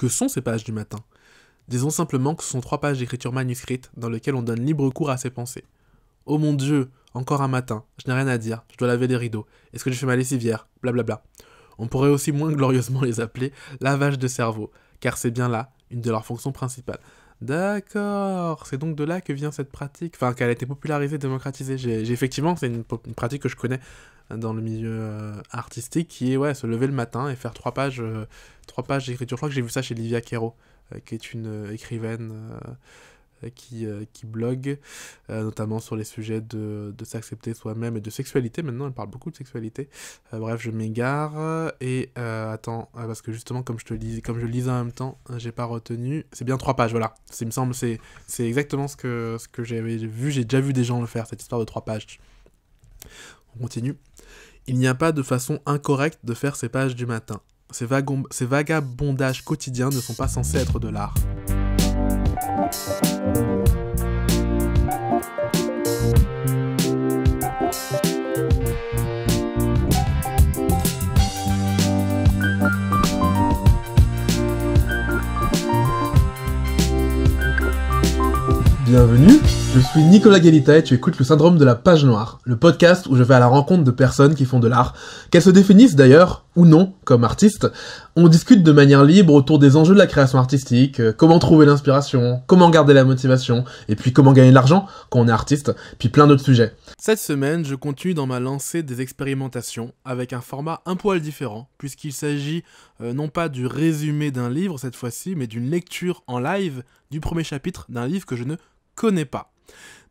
Que sont ces pages du matin Disons simplement que ce sont trois pages d'écriture manuscrite dans lesquelles on donne libre cours à ses pensées. Oh mon dieu, encore un matin, je n'ai rien à dire, je dois laver les rideaux, est-ce que j'ai fait ma lessivière Blablabla. On pourrait aussi moins glorieusement les appeler lavage de cerveau, car c'est bien là une de leurs fonctions principales. D'accord, c'est donc de là que vient cette pratique, enfin qu'elle a été popularisée, démocratisée. J'ai, effectivement, c'est une, pratique que je connais dans le milieu euh, artistique, qui est ouais, se lever le matin et faire trois pages, euh, trois pages d'écriture. Je crois que j'ai vu ça chez Livia Quero, euh, qui est une écrivaine qui, qui blogue, notamment sur les sujets de, de s'accepter soi-même et de sexualité. Maintenant, elle parle beaucoup de sexualité. bref, je m'égare. Et attends, parce que justement, comme je te lis, comme je lis en même temps, hein, j'ai pas retenu. C'est bien trois pages, voilà. me semble, c'est exactement ce que, ce que j'avais vu. J'ai déjà vu des gens le faire, cette histoire de trois pages. On continue. Il n'y a pas de façon incorrecte de faire ces pages du matin. Ces, ces vagabondages quotidiens ne sont pas censés être de l'art. Bienvenue je suis Nicolas Galita et tu écoutes le syndrome de la page noire, le podcast où je vais à la rencontre de personnes qui font de l'art, qu'elles se définissent d'ailleurs ou non comme artistes. On discute de manière libre autour des enjeux de la création artistique, euh, comment trouver l'inspiration, comment garder la motivation, et puis comment gagner de l'argent quand on est artiste, puis plein d'autres sujets. Cette semaine, je continue dans ma lancée des expérimentations avec un format un poil différent, puisqu'il s'agit euh, non pas du résumé d'un livre cette fois-ci, mais d'une lecture en live du premier chapitre d'un livre que je ne connais pas.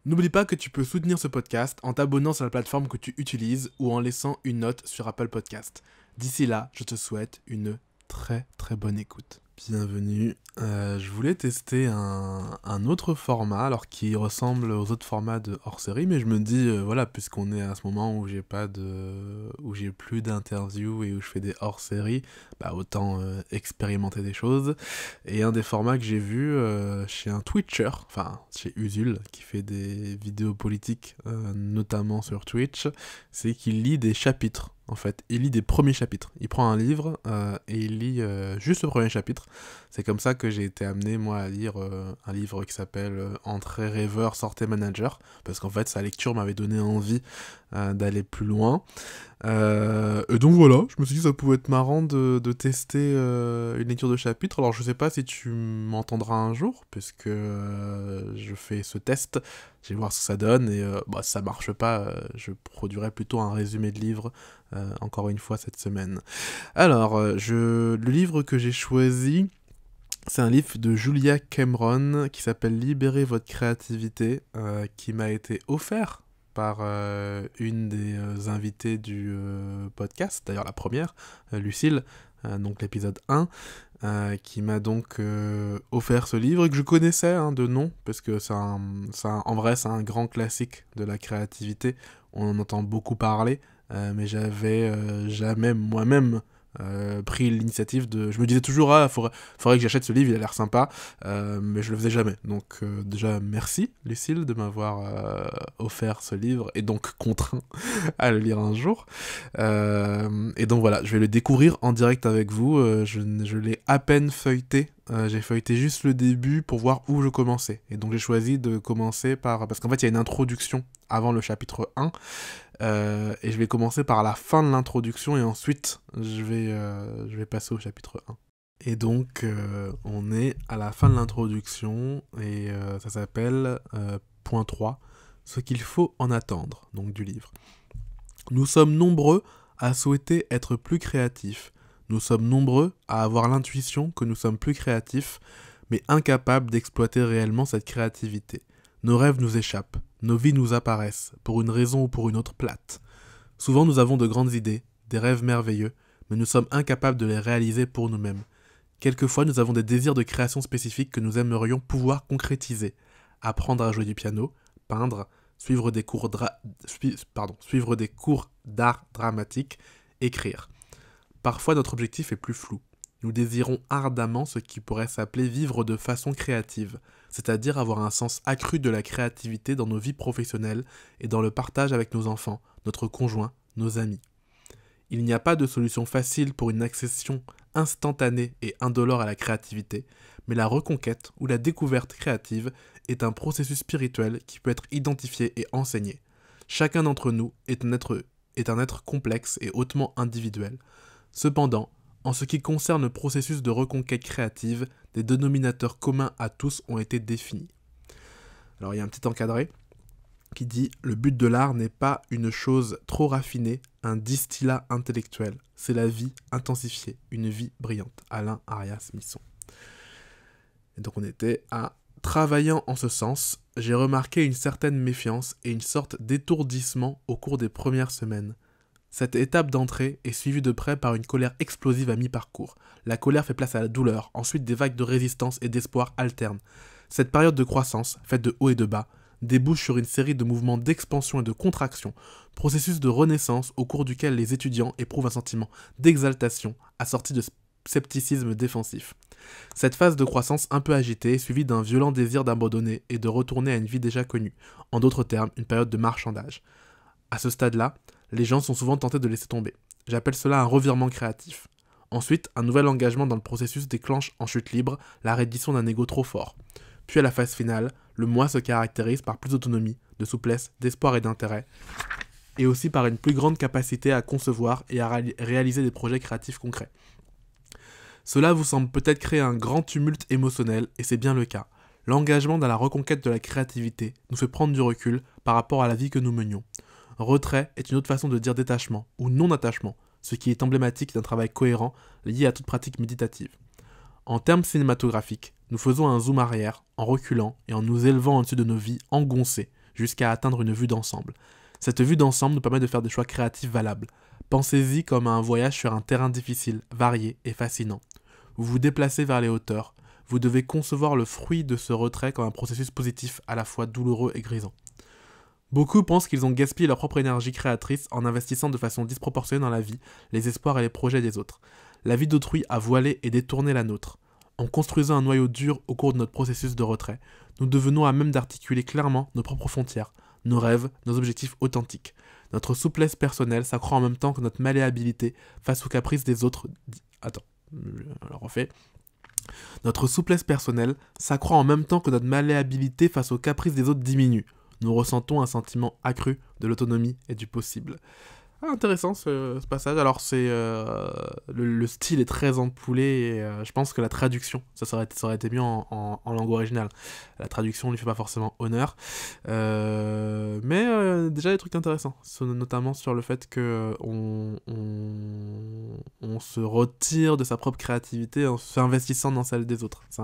N'oublie pas que tu peux soutenir ce podcast en t'abonnant sur la plateforme que tu utilises ou en laissant une note sur Apple Podcast. D'ici là, je te souhaite une très très bonne écoute bienvenue. Euh, je voulais tester un, autre format, alors qui ressemble aux autres formats de hors série, mais je me dis, euh, voilà, puisqu'on est à ce moment où j'ai pas de, où j'ai plus d'interviews et où je fais des hors série, bah autant euh, expérimenter des choses. Et un des formats que j'ai vu chez un Twitcher, enfin chez Usul, qui fait des vidéos politiques, notamment sur Twitch, c'est qu'il lit des chapitres en fait. Il lit des premiers chapitres. Il prend un livre euh, et il lit euh, juste le premier chapitre. C'est comme ça que j'ai été amené, moi, à lire euh, un livre qui s'appelle Entrée rêveur, sortez manager. Parce qu'en fait, sa lecture m'avait donné envie euh, d'aller plus loin. Euh, et donc voilà, je me suis dit que ça pouvait être marrant de, de tester euh, une lecture de chapitre. Alors je sais pas si tu m'entendras un jour, puisque que je fais ce test, je vais voir ce que ça donne, et bah, si ça marche pas, je produirai plutôt un résumé de livre, encore une fois, cette semaine. Alors, je, le livre que j'ai choisi, c'est un livre de Julia Cameron qui s'appelle Libérez votre créativité, qui m'a été offert par euh, une des euh, invitées du euh, podcast, d'ailleurs la première, Lucille, donc l'épisode 1, qui m'a donc offert ce livre que je connaissais hein, de nom, parce que en vrai c'est un grand classique de la créativité, on en entend beaucoup parler, mais j'avais jamais moi-même euh, pris l'initiative de. Je me disais toujours, ah, faudrait, que j'achète ce livre, il a l'air sympa, euh, mais je le faisais jamais. Donc, euh, déjà, merci, Lucille, de m'avoir offert ce livre et donc contraint à le lire un jour. et donc, voilà, je vais le découvrir en direct avec vous. je, je l'ai à peine feuilleté euh, j'ai feuilleté juste le début pour voir où je commençais. Et donc j'ai choisi de commencer par... Parce qu'en fait, il y a une introduction avant le chapitre 1. Euh, et je vais commencer par la fin de l'introduction et ensuite je vais, euh, je vais passer au chapitre 1. Et donc on est à la fin de l'introduction et ça s'appelle point 3, ce qu'il faut en attendre, donc du livre. Nous sommes nombreux à souhaiter être plus créatifs, nous sommes nombreux à avoir l'intuition que nous sommes plus créatifs, mais incapables d'exploiter réellement cette créativité. Nos rêves nous échappent, nos vies nous apparaissent, pour une raison ou pour une autre plate. Souvent nous avons de grandes idées, des rêves merveilleux, mais nous sommes incapables de les réaliser pour nous-mêmes. Quelquefois nous avons des désirs de création spécifiques que nous aimerions pouvoir concrétiser. Apprendre à jouer du piano, peindre, suivre des cours, d'art dramatique, écrire. Parfois notre objectif est plus flou. Nous désirons ardemment ce qui pourrait s'appeler vivre de façon créative, c'est-à-dire avoir un sens accru de la créativité dans nos vies professionnelles et dans le partage avec nos enfants, notre conjoint, nos amis. Il n'y a pas de solution facile pour une accession instantanée et indolore à la créativité, mais la reconquête ou la découverte créative est un processus spirituel qui peut être identifié et enseigné. Chacun d'entre nous est un être, est un être complexe et hautement individuel. Cependant, en ce qui concerne le processus de reconquête créative, des dénominateurs communs à tous ont été définis. Alors il y a un petit encadré qui dit Le but de l'art n'est pas une chose trop raffinée, un distillat intellectuel. C'est la vie intensifiée, une vie brillante. Alain Arias Misson. Et donc on était à Travaillant en ce sens, j'ai remarqué une certaine méfiance et une sorte d'étourdissement au cours des premières semaines. Cette étape d'entrée est suivie de près par une colère explosive à mi-parcours. La colère fait place à la douleur, ensuite des vagues de résistance et d'espoir alternent. Cette période de croissance, faite de haut et de bas, débouche sur une série de mouvements d'expansion et de contraction, processus de renaissance au cours duquel les étudiants éprouvent un sentiment d'exaltation assorti de scepticisme défensif. Cette phase de croissance un peu agitée est suivie d'un violent désir d'abandonner et de retourner à une vie déjà connue, en d'autres termes une période de marchandage. À ce stade-là, les gens sont souvent tentés de laisser tomber. J'appelle cela un revirement créatif. Ensuite, un nouvel engagement dans le processus déclenche en chute libre la reddition d'un ego trop fort. Puis à la phase finale, le moi se caractérise par plus d'autonomie, de souplesse, d'espoir et d'intérêt, et aussi par une plus grande capacité à concevoir et à réaliser des projets créatifs concrets. Cela vous semble peut-être créer un grand tumulte émotionnel, et c'est bien le cas. L'engagement dans la reconquête de la créativité nous fait prendre du recul par rapport à la vie que nous menions. Retrait est une autre façon de dire détachement ou non-attachement, ce qui est emblématique d'un travail cohérent lié à toute pratique méditative. En termes cinématographiques, nous faisons un zoom arrière en reculant et en nous élevant au dessus de nos vies engoncées jusqu'à atteindre une vue d'ensemble. Cette vue d'ensemble nous permet de faire des choix créatifs valables. Pensez-y comme à un voyage sur un terrain difficile, varié et fascinant. Vous vous déplacez vers les hauteurs, vous devez concevoir le fruit de ce retrait comme un processus positif à la fois douloureux et grisant. Beaucoup pensent qu'ils ont gaspillé leur propre énergie créatrice en investissant de façon disproportionnée dans la vie, les espoirs et les projets des autres. La vie d'autrui a voilé et détourné la nôtre. En construisant un noyau dur au cours de notre processus de retrait, nous devenons à même d'articuler clairement nos propres frontières, nos rêves, nos objectifs authentiques. Notre souplesse personnelle s'accroît en même temps que notre malléabilité face aux caprices des autres. Attends, fait Notre souplesse personnelle s'accroît en même temps que notre malléabilité face aux caprices des autres diminue nous ressentons un sentiment accru de l'autonomie et du possible. Ah, intéressant ce, passage. Alors c'est euh, le, style est très empoulé et euh, je pense que la traduction, ça, ça, aurait, été mieux en, langue originale. La traduction ne lui fait pas forcément honneur, euh, mais déjà des trucs intéressants, notamment sur le fait que on, se retire de sa propre créativité en s'investissant dans celle des autres. C'est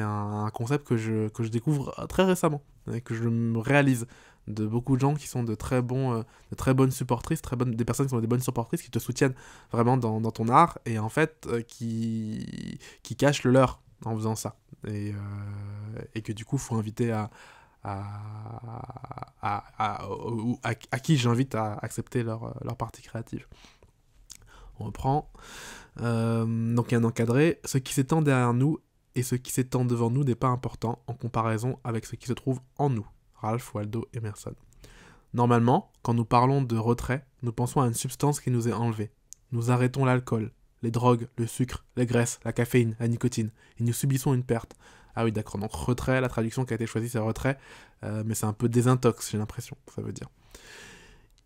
un, un, concept que je, que je découvre très récemment que je me réalise de beaucoup de gens qui sont de très, bons, euh, de très bonnes supportrices, très bonnes, des personnes qui sont des bonnes supportrices, qui te soutiennent vraiment dans, ton art et en fait euh, qui, qui cachent le leur en faisant ça. Et, euh, et que du coup, il faut inviter à, à, à, qui j'invite à accepter leur, partie créative. On reprend. donc il y a un encadré. Ce qui s'étend derrière nous et ce qui s'étend devant nous n'est pas important en comparaison avec ce qui se trouve en nous. Ralph Waldo Emerson. Normalement, quand nous parlons de retrait, nous pensons à une substance qui nous est enlevée. Nous arrêtons l'alcool, les drogues, le sucre, les graisses, la caféine, la nicotine, et nous subissons une perte. Ah oui, d'accord, donc retrait, la traduction qui a été choisie, c'est retrait, euh, mais c'est un peu désintox, j'ai l'impression, ça veut dire.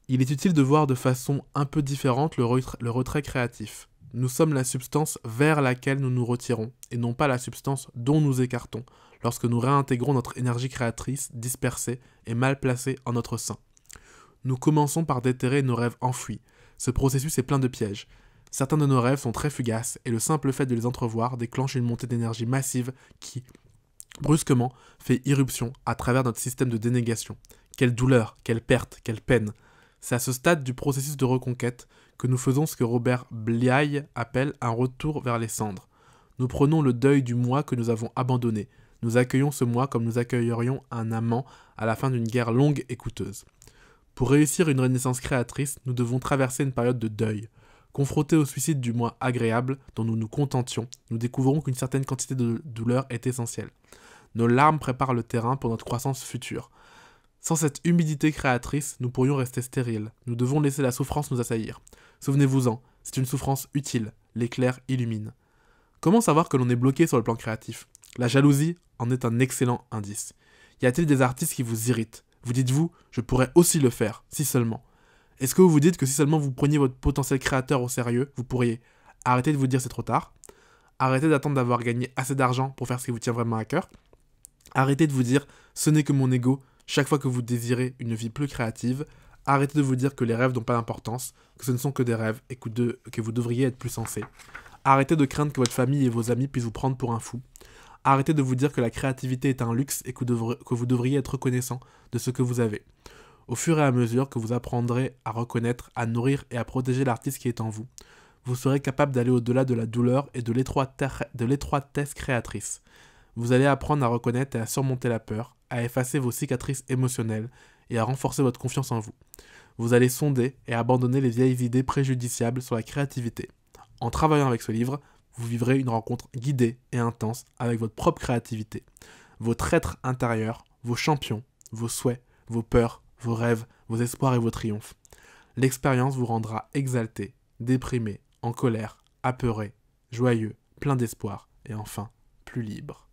Il est utile de voir de façon un peu différente le retrait créatif. Nous sommes la substance vers laquelle nous nous retirons, et non pas la substance dont nous écartons, lorsque nous réintégrons notre énergie créatrice dispersée et mal placée en notre sein. Nous commençons par déterrer nos rêves enfouis. Ce processus est plein de pièges. Certains de nos rêves sont très fugaces, et le simple fait de les entrevoir déclenche une montée d'énergie massive qui, brusquement, fait irruption à travers notre système de dénégation. Quelle douleur, quelle perte, quelle peine. C'est à ce stade du processus de reconquête que nous faisons ce que Robert Bliaille appelle un retour vers les cendres. Nous prenons le deuil du moi que nous avons abandonné. Nous accueillons ce moi comme nous accueillerions un amant à la fin d'une guerre longue et coûteuse. Pour réussir une renaissance créatrice, nous devons traverser une période de deuil. Confrontés au suicide du moi agréable dont nous nous contentions, nous découvrons qu'une certaine quantité de douleur est essentielle. Nos larmes préparent le terrain pour notre croissance future. Sans cette humidité créatrice, nous pourrions rester stériles. Nous devons laisser la souffrance nous assaillir. Souvenez-vous-en, c'est une souffrance utile, l'éclair illumine. Comment savoir que l'on est bloqué sur le plan créatif La jalousie en est un excellent indice. Y a-t-il des artistes qui vous irritent Vous dites-vous, je pourrais aussi le faire, si seulement. Est-ce que vous vous dites que si seulement vous preniez votre potentiel créateur au sérieux, vous pourriez arrêter de vous dire c'est trop tard Arrêtez d'attendre d'avoir gagné assez d'argent pour faire ce qui vous tient vraiment à cœur Arrêtez de vous dire ce n'est que mon ego chaque fois que vous désirez une vie plus créative, Arrêtez de vous dire que les rêves n'ont pas d'importance, que ce ne sont que des rêves et que, vous devriez être plus sensé. Arrêtez de craindre que votre famille et vos amis puissent vous prendre pour un fou. Arrêtez de vous dire que la créativité est un luxe et que vous devriez être reconnaissant de ce que vous avez. Au fur et à mesure que vous apprendrez à reconnaître, à nourrir et à protéger l'artiste qui est en vous, vous serez capable d'aller au-delà de la douleur et de l'étroitesse créatrice. Vous allez apprendre à reconnaître et à surmonter la peur, à effacer vos cicatrices émotionnelles et à renforcer votre confiance en vous. Vous allez sonder et abandonner les vieilles idées préjudiciables sur la créativité. En travaillant avec ce livre, vous vivrez une rencontre guidée et intense avec votre propre créativité, Votre être intérieur, vos champions, vos souhaits, vos peurs, vos rêves, vos espoirs et vos triomphes. L'expérience vous rendra exalté, déprimé, en colère, apeuré, joyeux, plein d'espoir et enfin plus libre.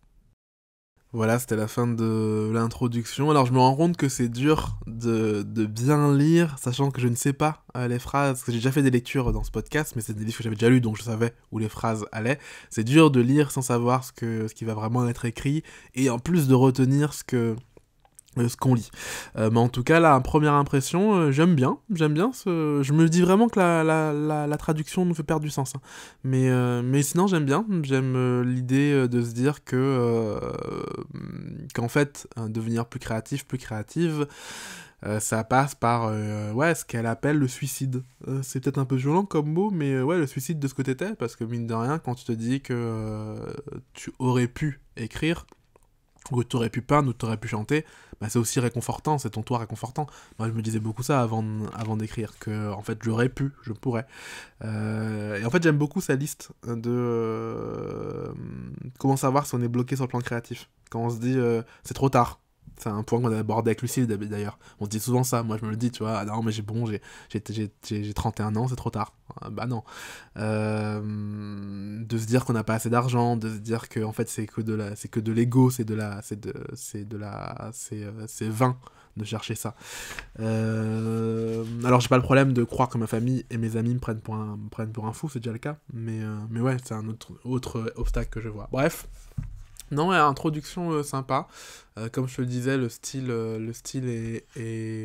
Voilà, c'était la fin de l'introduction. Alors je me rends compte que c'est dur de, bien lire, sachant que je ne sais pas euh, les phrases. J'ai déjà fait des lectures dans ce podcast, mais c'est des livres que j'avais déjà lus, donc je savais où les phrases allaient. C'est dur de lire sans savoir ce, que, ce qui va vraiment être écrit, et en plus de retenir ce que euh, ce qu'on lit. Euh, mais en tout cas, la première impression, euh, j'aime bien, j'aime bien. Ce... Je me dis vraiment que la, la, la, traduction nous fait perdre du sens. Hein. Mais, mais sinon, j'aime bien. J'aime l'idée de se dire que qu'en fait, devenir plus créatif, plus créative, ça passe par ouais, ce qu'elle appelle le suicide. c'est peut-être un peu violent comme mot, mais ouais, le suicide de ce que t'étais, parce que mine de rien, quand tu te dis que tu aurais pu écrire, ou tu aurais pu peindre, ou tu aurais pu chanter, bah, c'est aussi réconfortant, c'est ton toit réconfortant. Moi, je me disais beaucoup ça avant, avant d'écrire, que en fait, j'aurais pu, je pourrais. Euh, et en fait, j'aime beaucoup sa liste de euh, comment savoir si on est bloqué sur le plan créatif. Quand on se dit, euh, c'est trop tard, c'est un point qu'on a abordé avec Lucille d'ailleurs. On se dit souvent ça, moi je me le dis, tu vois, ah non mais j'ai bon, j'ai 31 ans, c'est trop tard. Ah, bah non. Euh, de se dire qu'on n'a pas assez d'argent, de se dire que en fait c'est que de l'ego, c'est de la... C'est de, de la... Euh, c'est vain de chercher ça. Euh, alors j'ai pas le problème de croire que ma famille et mes amis me prennent pour un, prennent pour un fou, c'est déjà le cas, mais, mais ouais, c'est un autre, autre obstacle que je vois. Bref. Non, introduction euh, sympa. Euh, comme je te le disais, le style, euh, le style est,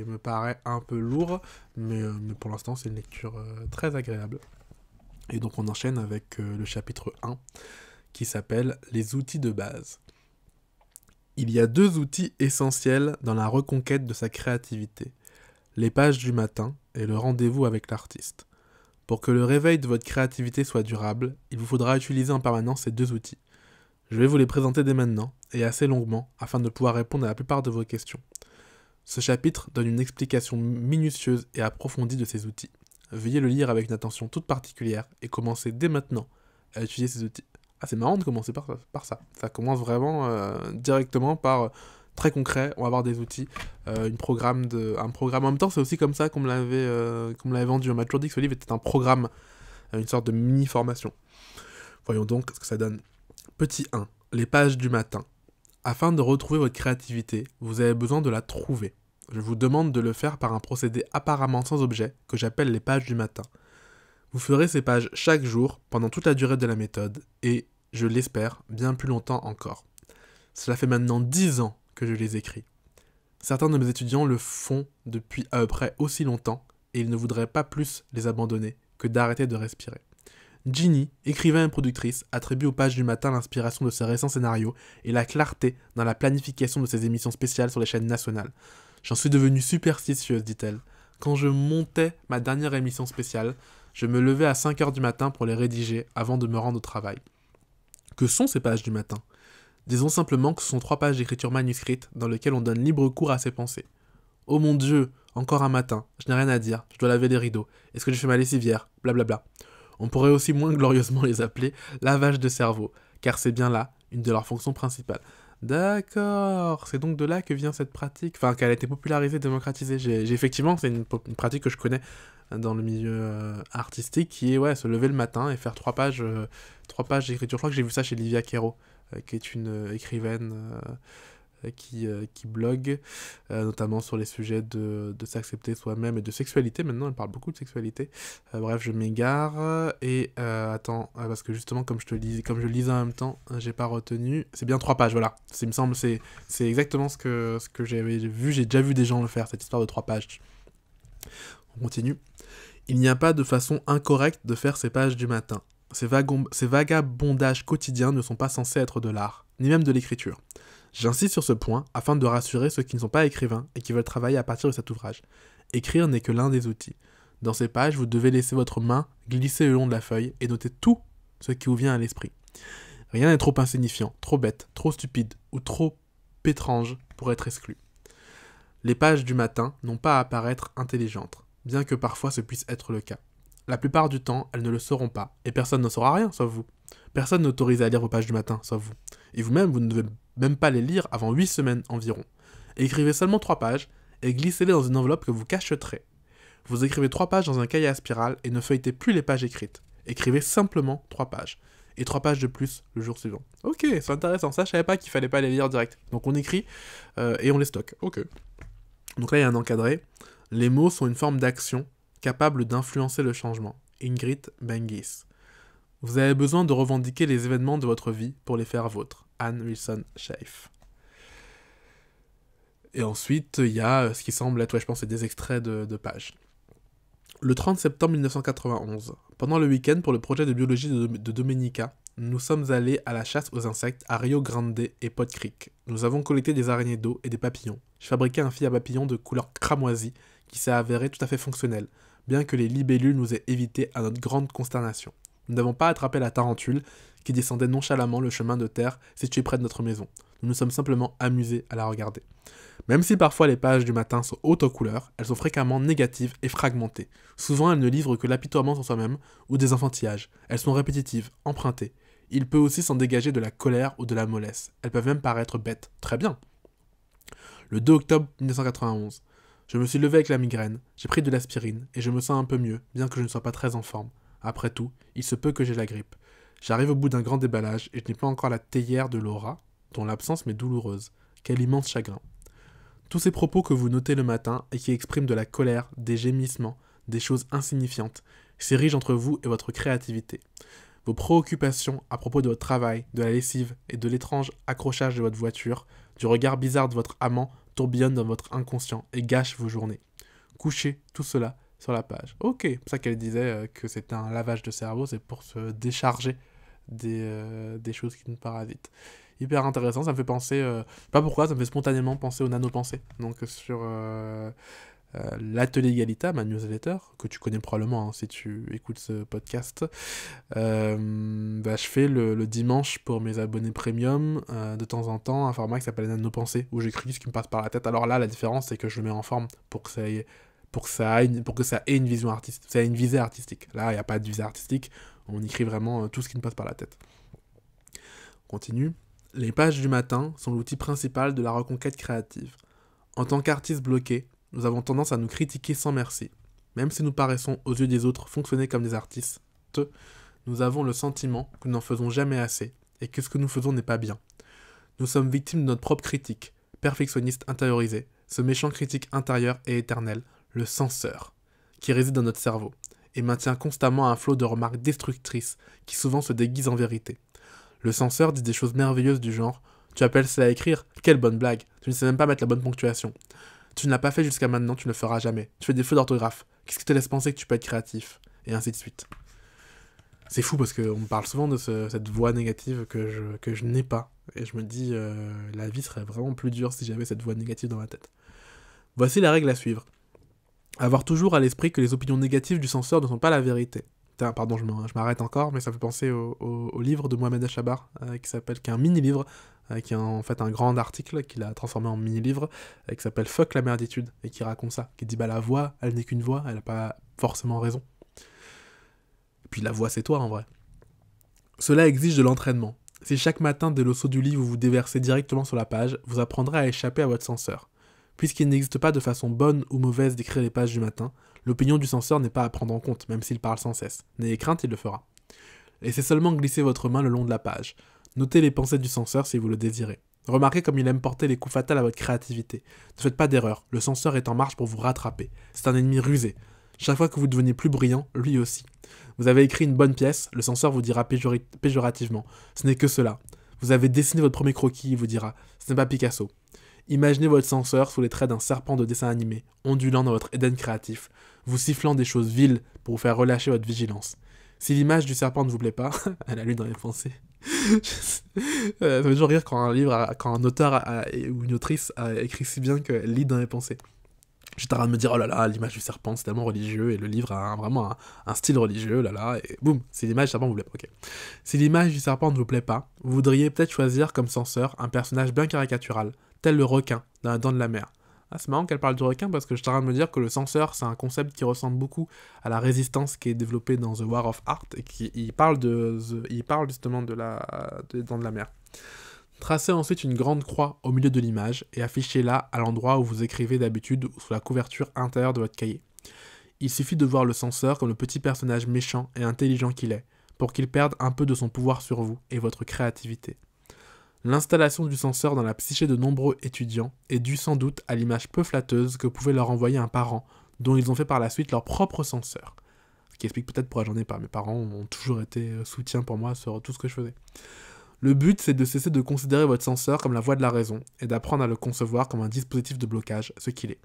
me paraît un peu lourd, mais, mais pour l'instant, c'est une lecture très agréable. Et donc, on enchaîne avec le chapitre 1 qui s'appelle Les outils de base. Il y a deux outils essentiels dans la reconquête de sa créativité les pages du matin et le rendez-vous avec l'artiste. Pour que le réveil de votre créativité soit durable, il vous faudra utiliser en permanence ces deux outils je vais vous les présenter dès maintenant, et assez longuement, afin de pouvoir répondre à la plupart de vos questions. Ce chapitre donne une explication minutieuse et approfondie de ces outils. Veuillez le lire avec une attention toute particulière et commencez dès maintenant à utiliser ces outils. Ah, c'est marrant de commencer par, par, ça. Ça commence vraiment euh, directement par euh, très concret. On va avoir des outils, euh, programme de, un programme. En même temps, c'est aussi comme ça qu'on me l'avait vendu. On m'a toujours dit que ce livre était un programme, une sorte de mini-formation. Voyons donc ce que ça donne. Petit 1. Les pages du matin. Afin de retrouver votre créativité, vous avez besoin de la trouver. Je vous demande de le faire par un procédé apparemment sans objet que j'appelle les pages du matin. Vous ferez ces pages chaque jour pendant toute la durée de la méthode et, je l'espère, bien plus longtemps encore. Cela fait maintenant 10 ans que je les écris. Certains de mes étudiants le font depuis à peu près aussi longtemps et ils ne voudraient pas plus les abandonner que d'arrêter de respirer. Ginny, écrivain et productrice, attribue aux pages du matin l'inspiration de ses récents scénarios et la clarté dans la planification de ses émissions spéciales sur les chaînes nationales. J'en suis devenue superstitieuse, dit-elle. Quand je montais ma dernière émission spéciale, je me levais à 5 heures du matin pour les rédiger avant de me rendre au travail. Que sont ces pages du matin Disons simplement que ce sont trois pages d'écriture manuscrite dans lesquelles on donne libre cours à ses pensées. Oh mon dieu, encore un matin, je n'ai rien à dire, je dois laver les rideaux, est-ce que j'ai fait ma lessivière Blablabla. Bla bla. On pourrait aussi moins glorieusement les appeler lavage de cerveau, car c'est bien là une de leurs fonctions principales. D'accord, c'est donc de là que vient cette pratique, enfin qu'elle a été popularisée, démocratisée. J'ai effectivement, c'est une, pratique que je connais euh, dans le milieu euh, artistique, qui est ouais, se lever le matin et faire trois pages, euh, trois pages d'écriture. Je crois que j'ai vu ça chez Livia Quero, qui est une écrivaine euh, euh, qui, blogue, euh, notamment sur les sujets de, de s'accepter soi-même et de sexualité. Maintenant, elle parle beaucoup de sexualité. bref, je m'égare. Et attends, parce que justement, comme je te lis, comme je lisais en même temps, j'ai pas retenu. C'est bien trois pages, voilà. Il me semble, c'est exactement ce que, ce que j'avais vu. J'ai déjà vu des gens le faire, cette histoire de trois pages. On continue. Il n'y a pas de façon incorrecte de faire ces pages du matin. ces vagabondages quotidiens ne sont pas censés être de l'art, ni même de l'écriture. J'insiste sur ce point afin de rassurer ceux qui ne sont pas écrivains et qui veulent travailler à partir de cet ouvrage. Écrire n'est que l'un des outils. Dans ces pages, vous devez laisser votre main glisser le long de la feuille et noter tout ce qui vous vient à l'esprit. Rien n'est trop insignifiant, trop bête, trop stupide ou trop étrange pour être exclu. Les pages du matin n'ont pas à paraître intelligentes, bien que parfois ce puisse être le cas. La plupart du temps, elles ne le seront pas, et personne ne saura rien, sauf vous. Personne n'autorise à lire vos pages du matin, sauf vous. Et vous-même, vous ne devez même pas les lire avant 8 semaines environ. Écrivez seulement 3 pages et glissez-les dans une enveloppe que vous cacheterez. Vous écrivez 3 pages dans un cahier à spirale et ne feuilletez plus les pages écrites. Écrivez simplement 3 pages. Et 3 pages de plus le jour suivant. Ok, c'est intéressant. Ça, je savais pas qu'il fallait pas les lire direct. Donc on écrit euh, et on les stocke. Ok. Donc là, il y a un encadré. Les mots sont une forme d'action capable d'influencer le changement. Ingrid Bengis. Vous avez besoin de revendiquer les événements de votre vie pour les faire vôtres. Anne Wilson Schaef. Et ensuite, il y a euh, ce qui semble être, je pense, des extraits de, pages. Le 30 septembre 1991, pendant le week-end pour le projet de biologie de, de nous sommes allés à la chasse aux insectes à Rio Grande et Pot Creek. Nous avons collecté des araignées d'eau et des papillons. J'ai fabriqué un fil à papillons de couleur cramoisie qui s'est avéré tout à fait fonctionnel, bien que les libellules nous aient évité à notre grande consternation. Nous n'avons pas attrapé la tarentule qui descendait nonchalamment le chemin de terre situé près de notre maison. Nous nous sommes simplement amusés à la regarder. Même si parfois les pages du matin sont hautes en couleurs, elles sont fréquemment négatives et fragmentées. Souvent elles ne livrent que l'apitoiement sur soi-même ou des enfantillages. Elles sont répétitives, empruntées. Il peut aussi s'en dégager de la colère ou de la mollesse. Elles peuvent même paraître bêtes. Très bien. Le 2 octobre 1991. Je me suis levé avec la migraine, j'ai pris de l'aspirine et je me sens un peu mieux, bien que je ne sois pas très en forme. Après tout, il se peut que j'ai la grippe. J'arrive au bout d'un grand déballage et je n'ai pas encore la théière de Laura, dont l'absence m'est douloureuse. Quel immense chagrin. Tous ces propos que vous notez le matin et qui expriment de la colère, des gémissements, des choses insignifiantes, s'érigent entre vous et votre créativité. Vos préoccupations à propos de votre travail, de la lessive et de l'étrange accrochage de votre voiture, du regard bizarre de votre amant tourbillonnent dans votre inconscient et gâchent vos journées. Couchez tout cela sur la page. Ok, c'est pour ça qu'elle disait euh, que c'était un lavage de cerveau, c'est pour se décharger des, euh, des, choses qui nous parasitent. Hyper intéressant, ça me fait penser, euh, pas pourquoi, ça me fait spontanément penser aux nanopensées. Donc sur l'atelier Galita, ma newsletter, que tu connais probablement hein, si tu écoutes ce podcast, bah, je fais le, le, dimanche pour mes abonnés premium, de temps en temps, un format qui s'appelle nanopensées, où j'écris ce qui me passe par la tête. Alors là, la différence, c'est que je le mets en forme pour que ça aille pour que ça ait une, pour que ça ait une vision artistique, ça ait une visée artistique. Là, il n'y a pas de visée artistique, on écrit vraiment euh, tout ce qui nous passe par la tête. On continue. Les pages du matin sont l'outil principal de la reconquête créative. En tant qu'artistes bloqués, nous avons tendance à nous critiquer sans merci. Même si nous paraissons, aux yeux des autres, fonctionner comme des artistes, nous avons le sentiment que nous n'en faisons jamais assez et que ce que nous faisons n'est pas bien. Nous sommes victimes de notre propre critique, perfectionniste intériorisé, ce méchant critique intérieur et éternel, le censeur, qui réside dans notre cerveau, et maintient constamment un flot de remarques destructrices qui souvent se déguisent en vérité. Le censeur dit des choses merveilleuses du genre Tu appelles ça à écrire Quelle bonne blague Tu ne sais même pas mettre la bonne ponctuation. Tu ne l'as pas fait jusqu'à maintenant, tu ne le feras jamais. Tu fais des feux d'orthographe. Qu'est-ce qui te laisse penser que tu peux être créatif Et ainsi de suite. C'est fou parce qu'on me parle souvent de cette voix négative que je, n'ai pas. Et je me dis, euh, la vie serait vraiment plus dure si j'avais cette voix négative dans ma tête. Voici la règle à suivre avoir toujours à l'esprit que les opinions négatives du censeur ne sont pas la vérité. pardon, je m'arrête encore, mais ça fait penser au, livre de Mohamed Achabar, euh, qui s'appelle, qui est un mini-livre, euh, qui est en fait un grand article qu'il a transformé en mini-livre, euh, qui s'appelle Fuck la merditude, et qui raconte ça, qui dit bah la voix, elle n'est qu'une voix, elle n'a pas forcément raison. Et puis la voix, c'est toi en vrai. Cela exige de l'entraînement. Si chaque matin, dès le saut du lit, vous vous déversez directement sur la page, vous apprendrez à échapper à votre censeur. Puisqu'il n'existe pas de façon bonne ou mauvaise d'écrire les pages du matin, l'opinion du censeur n'est pas à prendre en compte, même s'il parle sans cesse. N'ayez crainte, il le fera. Laissez seulement glisser votre main le long de la page. Notez les pensées du censeur si vous le désirez. Remarquez comme il aime porter les coups fatals à votre créativité. Ne faites pas d'erreur, le censeur est en marche pour vous rattraper. C'est un ennemi rusé. Chaque fois que vous devenez plus brillant, lui aussi. Vous avez écrit une bonne pièce, le censeur vous dira péjorativement. Ce n'est que cela. Vous avez dessiné votre premier croquis, il vous dira. Ce n'est pas Picasso. Imaginez votre censeur sous les traits d'un serpent de dessin animé, ondulant dans votre Éden créatif, vous sifflant des choses viles pour vous faire relâcher votre vigilance. Si l'image du serpent ne vous plaît pas, elle a lu dans les pensées. Euh, ça fait toujours rire quand un livre, quand un auteur ou une autrice a écrit si bien qu'elle lit dans les pensées. J'étais en train de me dire, oh là là, l'image du serpent, c'est tellement religieux, et le livre a vraiment un, style religieux, oh là là, et boum, si l'image du serpent vous plaît pas, ok. Si l'image du serpent ne vous plaît pas, vous voudriez peut-être choisir comme censeur un personnage bien caricatural, tel le requin dans la dent de la mer. Ah, c'est marrant qu'elle parle du requin parce que je suis en train de me dire que le censeur, c'est un concept qui ressemble beaucoup à la résistance qui est développée dans The War of Art et qui parle, de, parle justement de la de, de la mer. Tracez ensuite une grande croix au milieu de l'image et affichez-la à l'endroit où vous écrivez d'habitude ou sous la couverture intérieure de votre cahier. Il suffit de voir le censeur comme le petit personnage méchant et intelligent qu'il est pour qu'il perde un peu de son pouvoir sur vous et votre créativité. L'installation du censeur dans la psyché de nombreux étudiants est due sans doute à l'image peu flatteuse que pouvait leur envoyer un parent, dont ils ont fait par la suite leur propre censeur. Ce qui explique peut-être pourquoi j'en ai pas. Mes parents ont toujours été euh, soutien pour moi sur tout ce que je faisais. Le but, c'est de cesser de considérer votre censeur comme la voie de la raison et d'apprendre à le concevoir comme un dispositif de blocage, ce qu'il est.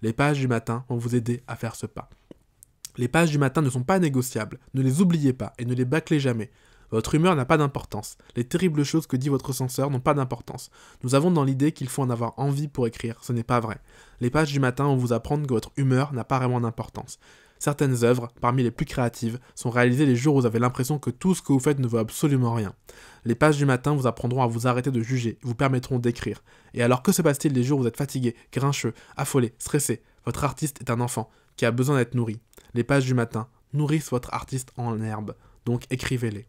Les pages du matin vont vous aider à faire ce pas. Les pages du matin ne sont pas négociables, ne les oubliez pas et ne les bâclez jamais. Votre humeur n'a pas d'importance. Les terribles choses que dit votre censeur n'ont pas d'importance. Nous avons dans l'idée qu'il faut en avoir envie pour écrire, ce n'est pas vrai. Les pages du matin vont vous apprendre que votre humeur n'a pas vraiment d'importance. Certaines œuvres, parmi les plus créatives, sont réalisées les jours où vous avez l'impression que tout ce que vous faites ne vaut absolument rien. Les pages du matin vous apprendront à vous arrêter de juger, vous permettront d'écrire. Et alors que se passe-t-il les jours où vous êtes fatigué, grincheux, affolé, stressé Votre artiste est un enfant qui a besoin d'être nourri. Les pages du matin nourrissent votre artiste en herbe, donc écrivez-les.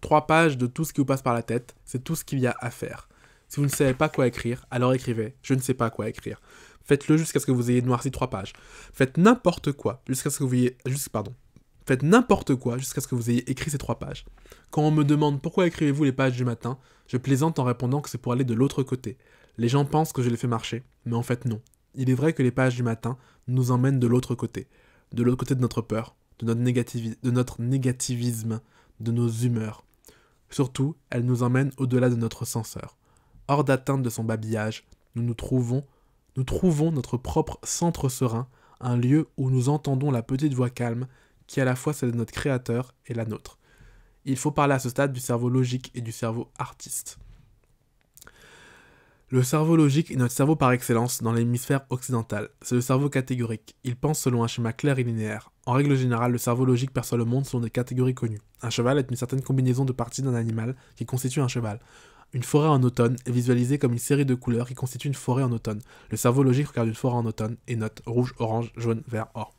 Trois pages de tout ce qui vous passe par la tête, c'est tout ce qu'il y a à faire. Si vous ne savez pas quoi écrire, alors écrivez. Je ne sais pas quoi écrire. Faites-le jusqu'à ce que vous ayez noirci trois pages. Faites n'importe quoi jusqu'à ce que vous ayez... Juste, pardon. Faites n'importe quoi jusqu'à ce que vous ayez écrit ces trois pages. Quand on me demande pourquoi écrivez-vous les pages du matin, je plaisante en répondant que c'est pour aller de l'autre côté. Les gens pensent que je les fais marcher, mais en fait non. Il est vrai que les pages du matin nous emmènent de l'autre côté. De l'autre côté de notre peur, de notre, de notre négativisme, de nos humeurs, Surtout, elle nous emmène au-delà de notre censeur. Hors d'atteinte de son babillage, nous nous trouvons, nous trouvons notre propre centre serein, un lieu où nous entendons la petite voix calme qui est à la fois celle de notre créateur et la nôtre. Il faut parler à ce stade du cerveau logique et du cerveau artiste. Le cerveau logique est notre cerveau par excellence dans l'hémisphère occidental. C'est le cerveau catégorique. Il pense selon un schéma clair et linéaire. En règle générale, le cerveau logique perçoit le monde selon des catégories connues. Un cheval est une certaine combinaison de parties d'un animal qui constitue un cheval. Une forêt en automne est visualisée comme une série de couleurs qui constituent une forêt en automne. Le cerveau logique regarde une forêt en automne et note rouge, orange, jaune, vert, or.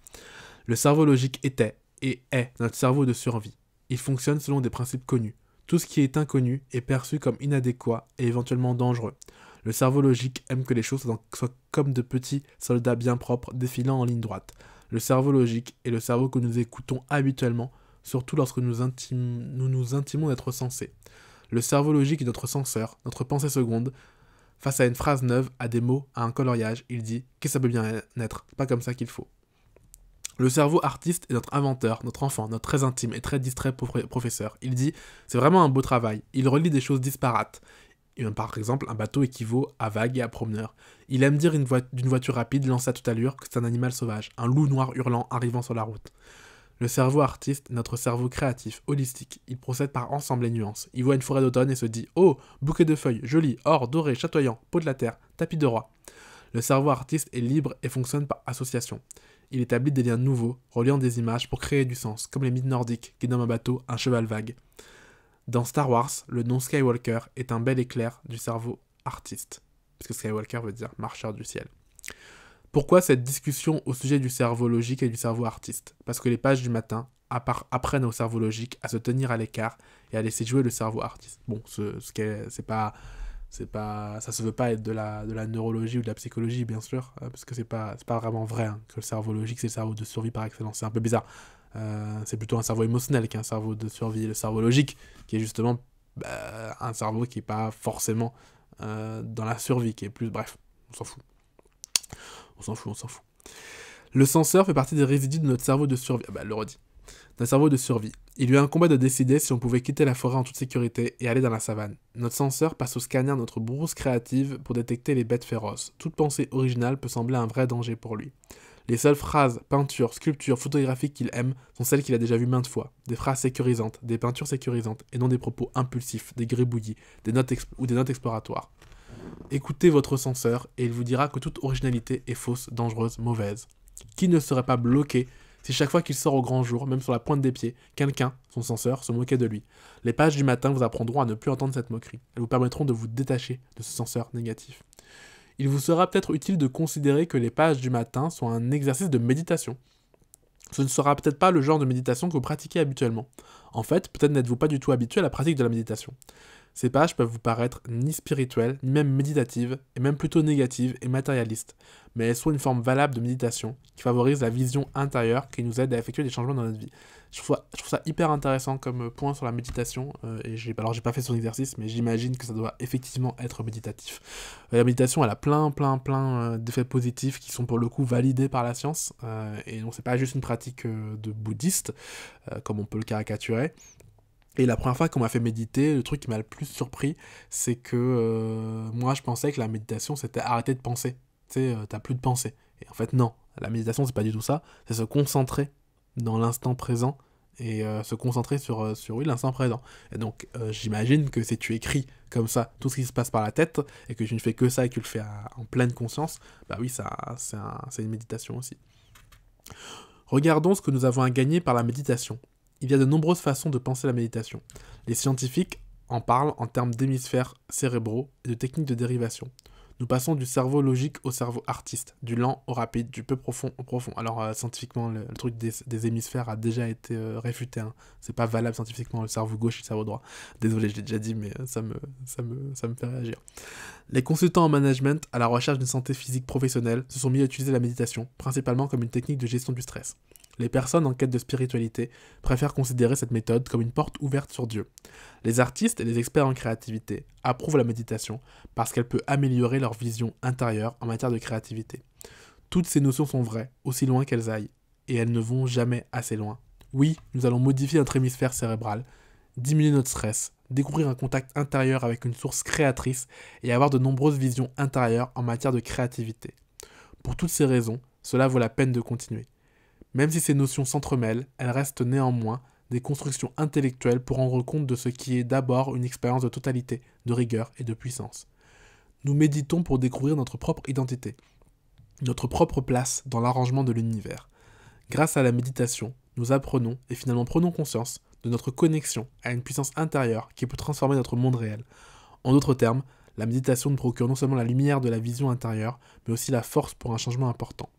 Le cerveau logique était et est notre cerveau de survie. Il fonctionne selon des principes connus. Tout ce qui est inconnu est perçu comme inadéquat et éventuellement dangereux. Le cerveau logique aime que les choses soient comme de petits soldats bien propres défilant en ligne droite. Le cerveau logique est le cerveau que nous écoutons habituellement, surtout lorsque nous, nous intimons d'être sensés. Le cerveau logique est notre senseur, notre pensée seconde. Face à une phrase neuve, à des mots, à un coloriage, il dit que ça peut bien être, pas comme ça qu'il faut. Le cerveau artiste est notre inventeur, notre enfant, notre très intime et très distrait professeur. Il dit C'est vraiment un beau travail. Il relie des choses disparates par exemple, un bateau équivaut à vague et à promeneur. Il aime dire d'une voiture rapide lancée à toute allure que c'est un animal sauvage, un loup noir hurlant arrivant sur la route. Le cerveau artiste, notre cerveau créatif, holistique, il procède par ensemble et nuances. Il voit une forêt d'automne et se dit Oh, bouquet de feuilles, joli, or, doré, chatoyant, peau de la terre, tapis de roi. Le cerveau artiste est libre et fonctionne par association. Il établit des liens nouveaux, reliant des images pour créer du sens, comme les mythes nordiques qui nomment un bateau un cheval vague. Dans Star Wars, le nom Skywalker est un bel éclair du cerveau artiste, Parce que Skywalker veut dire marcheur du ciel. Pourquoi cette discussion au sujet du cerveau logique et du cerveau artiste Parce que les pages du matin apprennent au cerveau logique à se tenir à l'écart et à laisser jouer le cerveau artiste. Bon, ce, ce c'est pas c'est pas ça se veut pas être de la, de la neurologie ou de la psychologie bien sûr hein, parce que c'est pas pas vraiment vrai hein, que le cerveau logique c'est le cerveau de survie par excellence c'est un peu bizarre euh, c'est plutôt un cerveau émotionnel qu'un cerveau de survie. Le cerveau logique, qui est justement bah, un cerveau qui n'est pas forcément euh, dans la survie, qui est plus. Bref, on s'en fout. On s'en fout, on s'en fout. Le censeur fait partie des résidus de notre cerveau de survie. Ah bah, le redit. Notre cerveau de survie. Il lui a un combat de décider si on pouvait quitter la forêt en toute sécurité et aller dans la savane. Notre censeur passe au scanner notre brousse créative pour détecter les bêtes féroces. Toute pensée originale peut sembler un vrai danger pour lui. Les seules phrases, peintures, sculptures, photographiques qu'il aime sont celles qu'il a déjà vues maintes fois. Des phrases sécurisantes, des peintures sécurisantes, et non des propos impulsifs, des gribouillis, des notes ou des notes exploratoires. Écoutez votre censeur et il vous dira que toute originalité est fausse, dangereuse, mauvaise. Qui ne serait pas bloqué si chaque fois qu'il sort au grand jour, même sur la pointe des pieds, quelqu'un, son censeur, se moquait de lui Les pages du matin vous apprendront à ne plus entendre cette moquerie. Elles vous permettront de vous détacher de ce censeur négatif il vous sera peut-être utile de considérer que les pages du matin sont un exercice de méditation. Ce ne sera peut-être pas le genre de méditation que vous pratiquez habituellement. En fait, peut-être n'êtes-vous pas du tout habitué à la pratique de la méditation. Ces pages peuvent vous paraître ni spirituelles, ni même méditatives, et même plutôt négatives et matérialistes, mais elles sont une forme valable de méditation qui favorise la vision intérieure qui nous aide à effectuer des changements dans notre vie. Je trouve ça, hyper intéressant comme euh, point sur la méditation, euh, et j'ai, alors j'ai pas fait son exercice, mais j'imagine que ça doit effectivement être méditatif. Euh, la méditation, elle a plein, plein, plein d'effets positifs qui sont pour le coup validés par la science, et donc c'est pas juste une pratique de bouddhiste, comme on peut le caricaturer, et la première fois qu'on m'a fait méditer, le truc qui m'a le plus surpris, c'est que euh, moi je pensais que la méditation c'était arrêter de penser. Tu sais, euh, t'as plus de pensée. Et en fait, non. La méditation, c'est pas du tout ça. C'est se concentrer dans l'instant présent et euh, se concentrer sur, sur oui, l'instant présent. Et donc, j'imagine que si tu écris comme ça tout ce qui se passe par la tête et que tu ne fais que ça et que tu le fais en pleine conscience, bah oui, ça, c'est une méditation aussi. Regardons ce que nous avons à gagner par la méditation. Il y a de nombreuses façons de penser la méditation. Les scientifiques en parlent en termes d'hémisphères cérébraux et de techniques de dérivation. Nous passons du cerveau logique au cerveau artiste, du lent au rapide, du peu profond au profond. Alors euh, scientifiquement, le, truc des, hémisphères a déjà été euh, réfuté. Hein. C'est pas valable scientifiquement le cerveau gauche et le cerveau droit. Désolé, je l'ai déjà dit, mais euh, ça me, ça me fait réagir. Les consultants en management à la recherche d'une santé physique professionnelle se sont mis à utiliser la méditation, principalement comme une technique de gestion du stress. Les personnes en quête de spiritualité préfèrent considérer cette méthode comme une porte ouverte sur Dieu. Les artistes et les experts en créativité approuvent la méditation parce qu'elle peut améliorer leur vision intérieure en matière de créativité. Toutes ces notions sont vraies, aussi loin qu'elles aillent, et elles ne vont jamais assez loin. Oui, nous allons modifier notre hémisphère cérébral, diminuer notre stress, découvrir un contact intérieur avec une source créatrice et avoir de nombreuses visions intérieures en matière de créativité. Pour toutes ces raisons, cela vaut la peine de continuer. Même si ces notions s'entremêlent, elles restent néanmoins des constructions intellectuelles pour rendre compte de ce qui est d'abord une expérience de totalité, de rigueur et de puissance. Nous méditons pour découvrir notre propre identité, notre propre place dans l'arrangement de l'univers. Grâce à la méditation, nous apprenons et finalement prenons conscience de notre connexion à une puissance intérieure qui peut transformer notre monde réel. En d'autres termes, la méditation nous procure non seulement la lumière de la vision intérieure, mais aussi la force pour un changement important.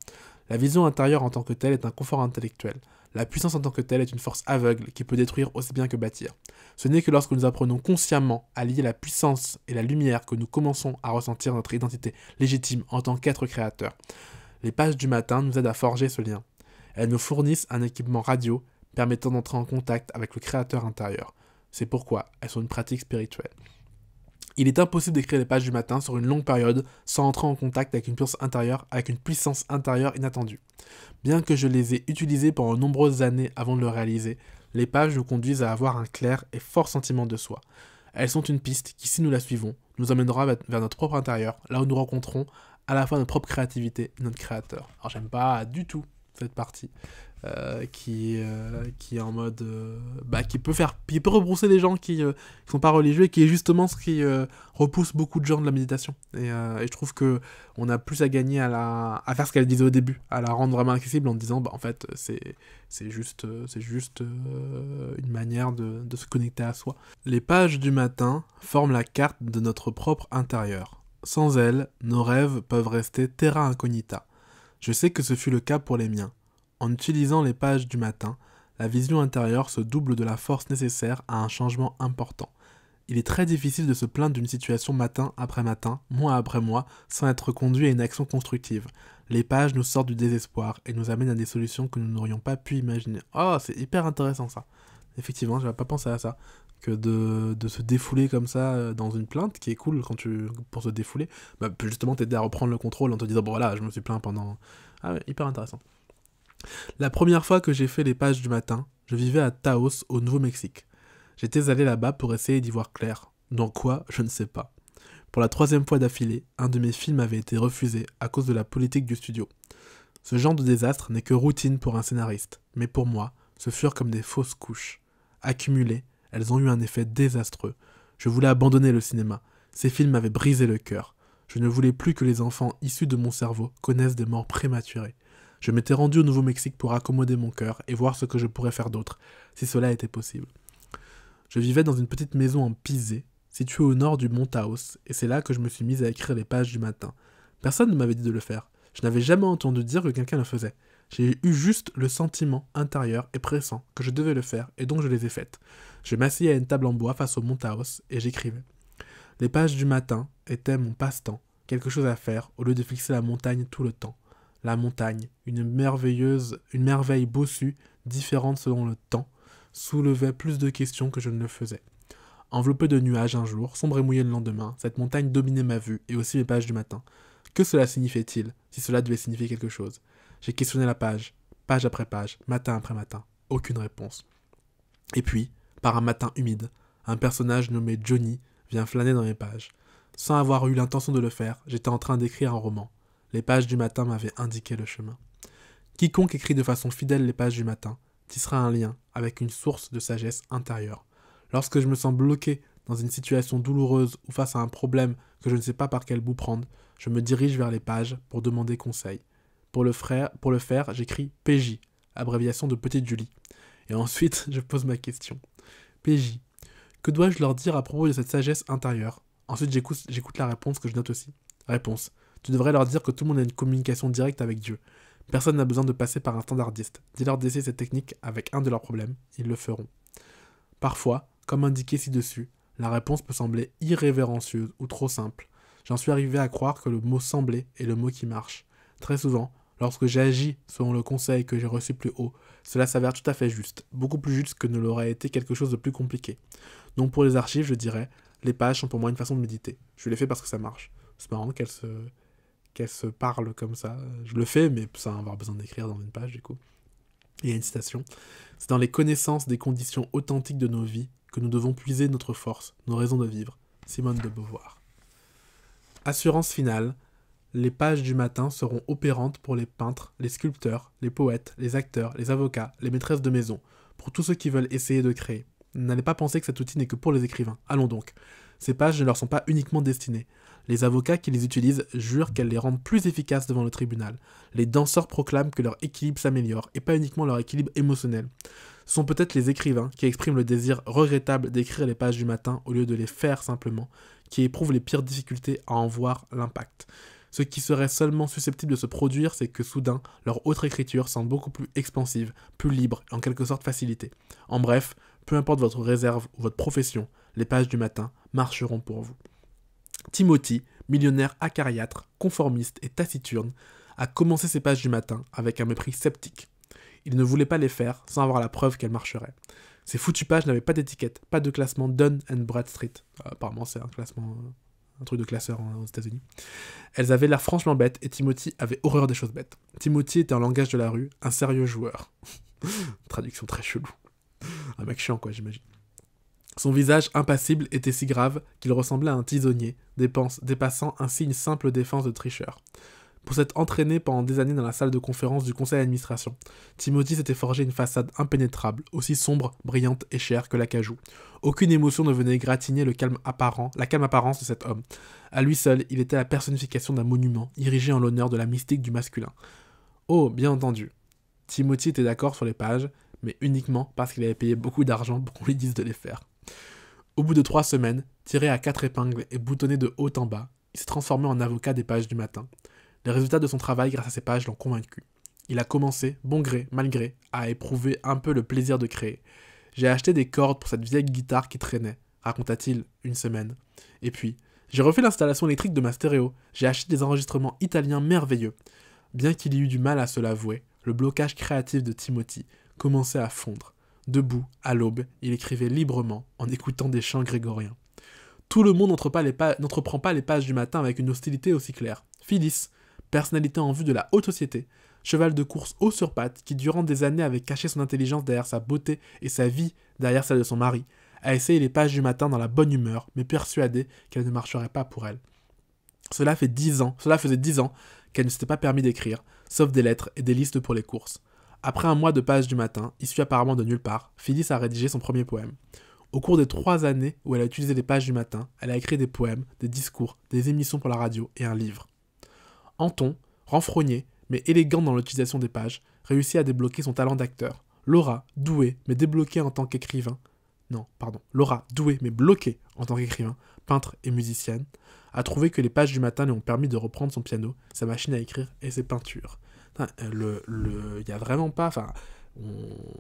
La vision intérieure en tant que telle est un confort intellectuel. La puissance en tant que telle est une force aveugle qui peut détruire aussi bien que bâtir. Ce n'est que lorsque nous apprenons consciemment à lier la puissance et la lumière que nous commençons à ressentir notre identité légitime en tant qu'être créateur. Les pages du matin nous aident à forger ce lien. Elles nous fournissent un équipement radio permettant d'entrer en contact avec le créateur intérieur. C'est pourquoi elles sont une pratique spirituelle. Il est impossible d'écrire les pages du matin sur une longue période sans entrer en contact avec une puissance intérieure, avec une puissance intérieure inattendue. Bien que je les ai utilisées pendant de nombreuses années avant de le réaliser, les pages nous conduisent à avoir un clair et fort sentiment de soi. Elles sont une piste qui, si nous la suivons, nous amènera vers notre propre intérieur, là où nous rencontrons à la fois notre propre créativité et notre créateur. Alors j'aime pas du tout cette partie. Euh, qui, euh, qui est en mode euh, bah, qui peut faire qui peut rebrousser des gens qui ne sont pas religieux et qui est justement ce qui repousse beaucoup de gens de la méditation et, et, je trouve que on a plus à gagner à la à faire ce qu'elle disait au début à la rendre vraiment accessible en disant bah en fait c'est c'est juste c'est juste une manière de, de se connecter à soi les pages du matin forment la carte de notre propre intérieur sans elles nos rêves peuvent rester terra incognita je sais que ce fut le cas pour les miens en utilisant les pages du matin, la vision intérieure se double de la force nécessaire à un changement important. Il est très difficile de se plaindre d'une situation matin après matin, mois après mois, sans être conduit à une action constructive. Les pages nous sortent du désespoir et nous amènent à des solutions que nous n'aurions pas pu imaginer. Oh, c'est hyper intéressant ça. Effectivement, je n'avais pas pensé à ça. Que de, se défouler comme ça euh, dans une plainte, qui est cool quand tu, pour se défouler, bah, justement t'aider à reprendre le contrôle en te disant, bon voilà, je me suis plaint pendant... Ah hyper intéressant. La première fois que j'ai fait les pages du matin, je vivais à Taos, au Nouveau-Mexique. J'étais allé là-bas pour essayer d'y voir clair. Dans quoi, je ne sais pas. Pour la troisième fois d'affilée, un de mes films avait été refusé à cause de la politique du studio. Ce genre de désastre n'est que routine pour un scénariste, mais pour moi, ce furent comme des fausses couches. Accumulées, elles ont eu un effet désastreux. Je voulais abandonner le cinéma. Ces films m'avaient brisé le cœur. Je ne voulais plus que les enfants issus de mon cerveau connaissent des morts prématurées. Je m'étais rendu au Nouveau-Mexique pour accommoder mon cœur et voir ce que je pourrais faire d'autre, si cela était possible. Je vivais dans une petite maison en pisé, située au nord du Mont et c'est là que je me suis mis à écrire les pages du matin. Personne ne m'avait dit de le faire. Je n'avais jamais entendu dire que quelqu'un le faisait. J'ai eu juste le sentiment intérieur et pressant que je devais le faire, et donc je les ai faites. Je m'asseyais à une table en bois face au Mont et j'écrivais. Les pages du matin étaient mon passe-temps, quelque chose à faire au lieu de fixer la montagne tout le temps la montagne, une merveilleuse, une merveille bossue, différente selon le temps, soulevait plus de questions que je ne le faisais. Enveloppée de nuages un jour, sombre et mouillée le lendemain, cette montagne dominait ma vue et aussi les pages du matin. Que cela signifiait-il, si cela devait signifier quelque chose J'ai questionné la page, page après page, matin après matin, aucune réponse. Et puis, par un matin humide, un personnage nommé Johnny vient flâner dans mes pages. Sans avoir eu l'intention de le faire, j'étais en train d'écrire un roman. Les pages du matin m'avaient indiqué le chemin. Quiconque écrit de façon fidèle les pages du matin tissera un lien avec une source de sagesse intérieure. Lorsque je me sens bloqué dans une situation douloureuse ou face à un problème que je ne sais pas par quel bout prendre, je me dirige vers les pages pour demander conseil. Pour le, frère, pour le faire, j'écris PJ, abréviation de Petite Julie. Et ensuite, je pose ma question. PJ, que dois-je leur dire à propos de cette sagesse intérieure Ensuite, j'écoute la réponse que je note aussi. Réponse. Tu devrais leur dire que tout le monde a une communication directe avec Dieu. Personne n'a besoin de passer par un standardiste. Dis-leur d'essayer cette technique avec un de leurs problèmes, ils le feront. Parfois, comme indiqué ci-dessus, la réponse peut sembler irrévérencieuse ou trop simple. J'en suis arrivé à croire que le mot sembler est le mot qui marche. Très souvent, lorsque j'agis selon le conseil que j'ai reçu plus haut, cela s'avère tout à fait juste, beaucoup plus juste que ne l'aurait été quelque chose de plus compliqué. Donc pour les archives, je dirais, les pages sont pour moi une façon de méditer. Je les fais parce que ça marche. C'est marrant qu'elles se qu'elles se parlent comme ça. Je le fais, mais sans avoir besoin d'écrire dans une page, du coup. il y a une citation. C'est dans les connaissances des conditions authentiques de nos vies que nous devons puiser notre force, nos raisons de vivre. Simone de Beauvoir. Assurance finale. Les pages du matin seront opérantes pour les peintres, les sculpteurs, les poètes, les acteurs, les avocats, les maîtresses de maison, pour tous ceux qui veulent essayer de créer. N'allez pas penser que cet outil n'est que pour les écrivains. Allons donc. Ces pages ne leur sont pas uniquement destinées. Les avocats qui les utilisent jurent qu'elles les rendent plus efficaces devant le tribunal. Les danseurs proclament que leur équilibre s'améliore, et pas uniquement leur équilibre émotionnel. Ce sont peut-être les écrivains qui expriment le désir regrettable d'écrire les pages du matin au lieu de les faire simplement, qui éprouvent les pires difficultés à en voir l'impact. Ce qui serait seulement susceptible de se produire, c'est que soudain, leur autre écriture semble beaucoup plus expansive, plus libre et en quelque sorte facilitée. En bref, peu importe votre réserve ou votre profession, les pages du matin marcheront pour vous. Timothy, millionnaire acariâtre, conformiste et taciturne, a commencé ses pages du matin avec un mépris sceptique. Il ne voulait pas les faire sans avoir la preuve qu'elles marcheraient. Ces foutues pages n'avaient pas d'étiquette, pas de classement Dunn and Bradstreet. apparemment, c'est un classement, un truc de classeur aux États-Unis. Elles avaient l'air franchement bêtes et Timothy avait horreur des choses bêtes. Timothy était un langage de la rue, un sérieux joueur. Traduction très chelou. Un mec chiant, quoi, j'imagine. Son visage impassible était si grave qu'il ressemblait à un tisonnier, dépassant ainsi une simple défense de tricheur. Pour s'être entraîné pendant des années dans la salle de conférence du conseil d'administration, Timothy s'était forgé une façade impénétrable, aussi sombre, brillante et chère que l'acajou. Aucune émotion ne venait gratigner le calme apparent, la calme apparence de cet homme. À lui seul, il était la personnification d'un monument, érigé en l'honneur de la mystique du masculin. Oh, bien entendu. Timothy était d'accord sur les pages, mais uniquement parce qu'il avait payé beaucoup d'argent pour qu'on lui dise de les faire. Au bout de trois semaines, tiré à quatre épingles et boutonné de haut en bas, il s'est transformé en avocat des pages du matin. Les résultats de son travail grâce à ces pages l'ont convaincu. Il a commencé, bon gré, mal gré, à éprouver un peu le plaisir de créer. J'ai acheté des cordes pour cette vieille guitare qui traînait, raconta-t-il une semaine. Et puis, j'ai refait l'installation électrique de ma stéréo, j'ai acheté des enregistrements italiens merveilleux. Bien qu'il y eût du mal à se l'avouer, le blocage créatif de Timothy commençait à fondre. Debout, à l'aube, il écrivait librement en écoutant des chants grégoriens. Tout le monde n'entreprend pas, les pages du matin avec une hostilité aussi claire. Phyllis, personnalité en vue de la haute société, cheval de course haut sur pattes qui durant des années avait caché son intelligence derrière sa beauté et sa vie derrière celle de son mari, a essayé les pages du matin dans la bonne humeur, mais persuadée qu'elle ne marcherait pas pour elle. Cela fait dix ans, cela faisait dix ans qu'elle ne s'était pas permis d'écrire, sauf des lettres et des listes pour les courses. Après un mois de pages du matin, issu apparemment de nulle part, Phyllis a rédigé son premier poème. Au cours des trois années où elle a utilisé les pages du matin, elle a écrit des poèmes, des discours, des émissions pour la radio et un livre. Anton, renfrogné, mais élégant dans l'utilisation des pages, réussit à débloquer son talent d'acteur. Laura, douée, mais débloquée en tant qu'écrivain. Non, pardon. Laura, douée, mais bloquée en tant qu'écrivain, peintre et musicienne, a trouvé que les pages du matin lui ont permis de reprendre son piano, sa machine à écrire et ses peintures. Euh, il le, a vraiment pas. Enfin,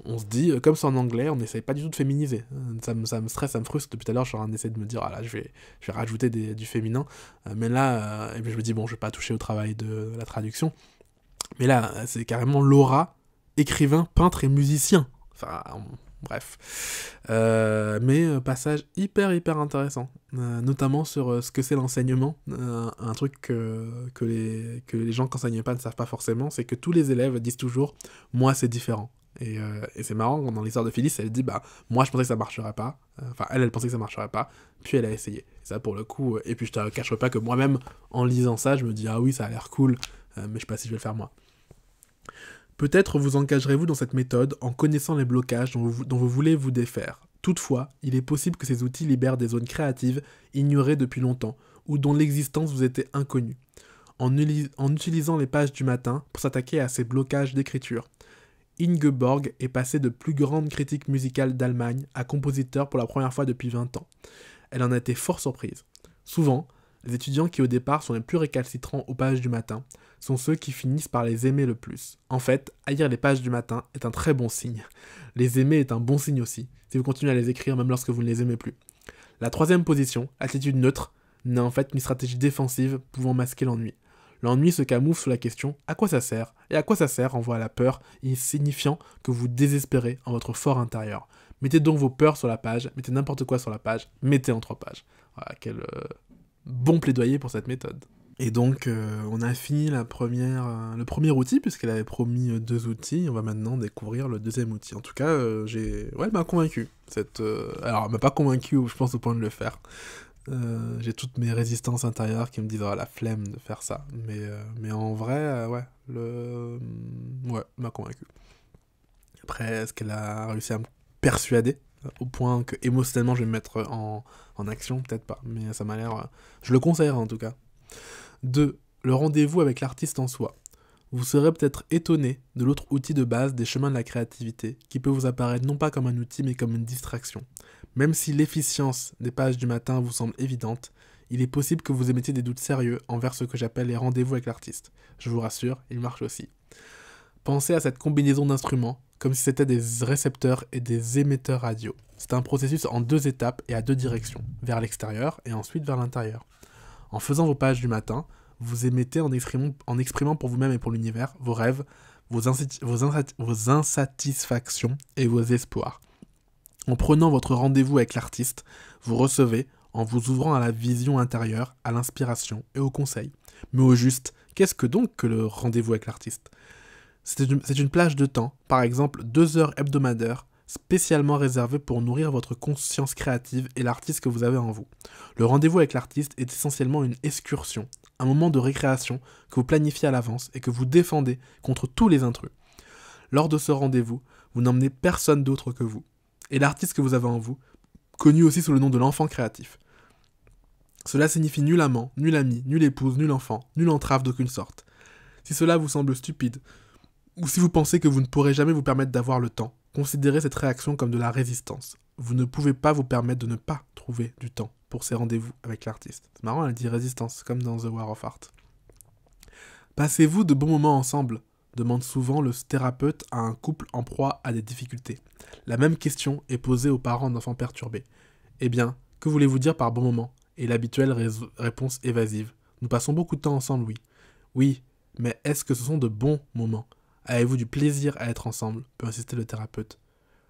on, se dit, euh, comme c'est en anglais, on n'essaye pas du tout de féminiser. Ça me, ça stresse, ça me frustre. Depuis tout à l'heure, je suis de me dire, ah là, je vais, je vais rajouter du féminin. Euh, mais là, et je me dis, bon, je vais pas toucher au travail de la traduction. Mais là, c'est carrément Laura, écrivain, peintre et musicien. Enfin, Bref. Euh, mais euh, passage hyper hyper intéressant, euh, notamment sur ce que c'est l'enseignement. un truc que, les, les gens qui n'enseignent pas ne savent pas forcément, c'est que tous les élèves disent toujours Moi c'est différent. Et, c'est marrant, dans l'histoire de Phyllis, elle dit Bah, moi je pensais que ça marcherait pas. Enfin, elle, elle pensait que ça marcherait pas. Puis elle a essayé. Et ça pour le coup, et puis je te cache pas que moi-même, en lisant ça, je me dis Ah oui, ça a l'air cool, mais je sais pas si je vais le faire moi. Peut-être vous engagerez-vous dans cette méthode en connaissant les blocages dont vous, voulez vous défaire. Toutefois, il est possible que ces outils libèrent des zones créatives ignorées depuis longtemps ou dont l'existence vous était inconnue. En, en utilisant les pages du matin pour s'attaquer à ces blocages d'écriture, Ingeborg est passée de plus grande critique musicale d'Allemagne à compositeur pour la première fois depuis 20 ans. Elle en a été fort surprise. Souvent, les étudiants qui au départ sont les plus récalcitrants aux pages du matin sont ceux qui finissent par les aimer le plus. En fait, haïr les pages du matin est un très bon signe. Les aimer est un bon signe aussi, si vous continuez à les écrire même lorsque vous ne les aimez plus. La troisième position, attitude neutre, n'est en fait qu'une stratégie défensive pouvant masquer l'ennui. L'ennui se camoufle sous la question à quoi ça sert Et à quoi ça sert renvoie à la peur, signifiant que vous désespérez en votre fort intérieur. Mettez donc vos peurs sur la page, mettez n'importe quoi sur la page, mettez en trois pages. Voilà, quel euh, bon plaidoyer pour cette méthode. Et donc, euh, on a fini la première, euh, le premier outil, puisqu'elle avait promis euh, deux outils. On va maintenant découvrir le deuxième outil. En tout cas, j'ai... Ouais, elle m'a convaincu. Cette, Alors, elle m'a pas convaincu, je pense, au point de le faire. j'ai toutes mes résistances intérieures qui me disent oh, la flemme de faire ça. Mais, mais en vrai, ouais, le... Mm, ouais, m'a convaincu. Après, est-ce qu'elle a réussi à me persuader au point que émotionnellement je vais me mettre en, en action Peut-être pas. Mais ça m'a l'air. Je le conseille en tout cas. 2. Le rendez-vous avec l'artiste en soi. Vous serez peut-être étonné de l'autre outil de base des chemins de la créativité, qui peut vous apparaître non pas comme un outil mais comme une distraction. Même si l'efficience des pages du matin vous semble évidente, il est possible que vous émettiez des doutes sérieux envers ce que j'appelle les rendez-vous avec l'artiste. Je vous rassure, il marche aussi. Pensez à cette combinaison d'instruments comme si c'était des récepteurs et des émetteurs radio. C'est un processus en deux étapes et à deux directions, vers l'extérieur et ensuite vers l'intérieur. En faisant vos pages du matin, vous émettez en exprimant, pour vous-même et pour l'univers vos rêves, vos, insatisfactions et vos espoirs. En prenant votre rendez-vous avec l'artiste, vous recevez, en vous ouvrant à la vision intérieure, à l'inspiration et au conseil. Mais au juste, qu'est-ce que donc que le rendez-vous avec l'artiste C'est une, une, plage de temps, par exemple deux heures hebdomadaires, spécialement réservé pour nourrir votre conscience créative et l'artiste que vous avez en vous. Le rendez-vous avec l'artiste est essentiellement une excursion, un moment de récréation que vous planifiez à l'avance et que vous défendez contre tous les intrus. Lors de ce rendez-vous, vous n'emmenez personne d'autre que vous, et l'artiste que vous avez en vous, connu aussi sous le nom de l'enfant créatif. Cela signifie nul amant, nul ami, nulle épouse, nul enfant, nulle entrave d'aucune sorte. Si cela vous semble stupide, ou si vous pensez que vous ne pourrez jamais vous permettre d'avoir le temps, Considérez cette réaction comme de la résistance. Vous ne pouvez pas vous permettre de ne pas trouver du temps pour ces rendez-vous avec l'artiste. C'est marrant, elle dit résistance, comme dans The War of Art. Passez-vous de bons moments ensemble demande souvent le thérapeute à un couple en proie à des difficultés. La même question est posée aux parents d'enfants perturbés. Eh bien, que voulez-vous dire par bon moment Et l'habituelle réponse évasive. Nous passons beaucoup de temps ensemble, oui. Oui, mais est-ce que ce sont de bons moments Avez-vous du plaisir à être ensemble peut insister le thérapeute.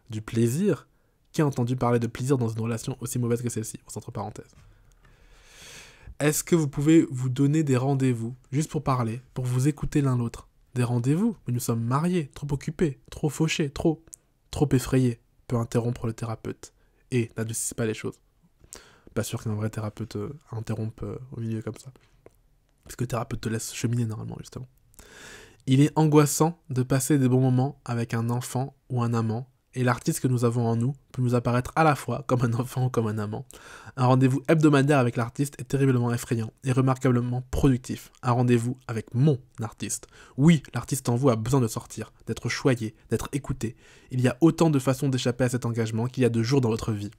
Du plaisir Qui a entendu parler de plaisir dans une relation aussi mauvaise que celle-ci Entre parenthèses. Est-ce que vous pouvez vous donner des rendez-vous, juste pour parler, pour vous écouter l'un l'autre Des rendez-vous Mais nous sommes mariés, trop occupés, trop fauchés, trop. Trop effrayés, peut interrompre le thérapeute. Et n'adoucissez pas les choses. Pas sûr qu'un vrai thérapeute euh, interrompe euh, au milieu comme ça. Parce que le thérapeute te laisse cheminer normalement, justement. Il est angoissant de passer des bons moments avec un enfant ou un amant, et l'artiste que nous avons en nous peut nous apparaître à la fois comme un enfant ou comme un amant. Un rendez-vous hebdomadaire avec l'artiste est terriblement effrayant et remarquablement productif. Un rendez-vous avec mon artiste. Oui, l'artiste en vous a besoin de sortir, d'être choyé, d'être écouté. Il y a autant de façons d'échapper à cet engagement qu'il y a de jours dans votre vie.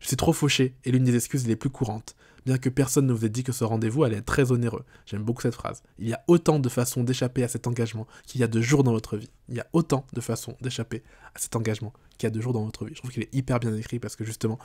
Je suis trop fauché et l'une des excuses les plus courantes bien que personne ne vous ait dit que ce rendez-vous allait être très onéreux. J'aime beaucoup cette phrase. Il y a autant de façons d'échapper à cet engagement qu'il y a de jours dans votre vie. Il y a autant de façons d'échapper à cet engagement qu'il y a de jours dans votre vie. Je trouve qu'il est hyper bien écrit parce que justement,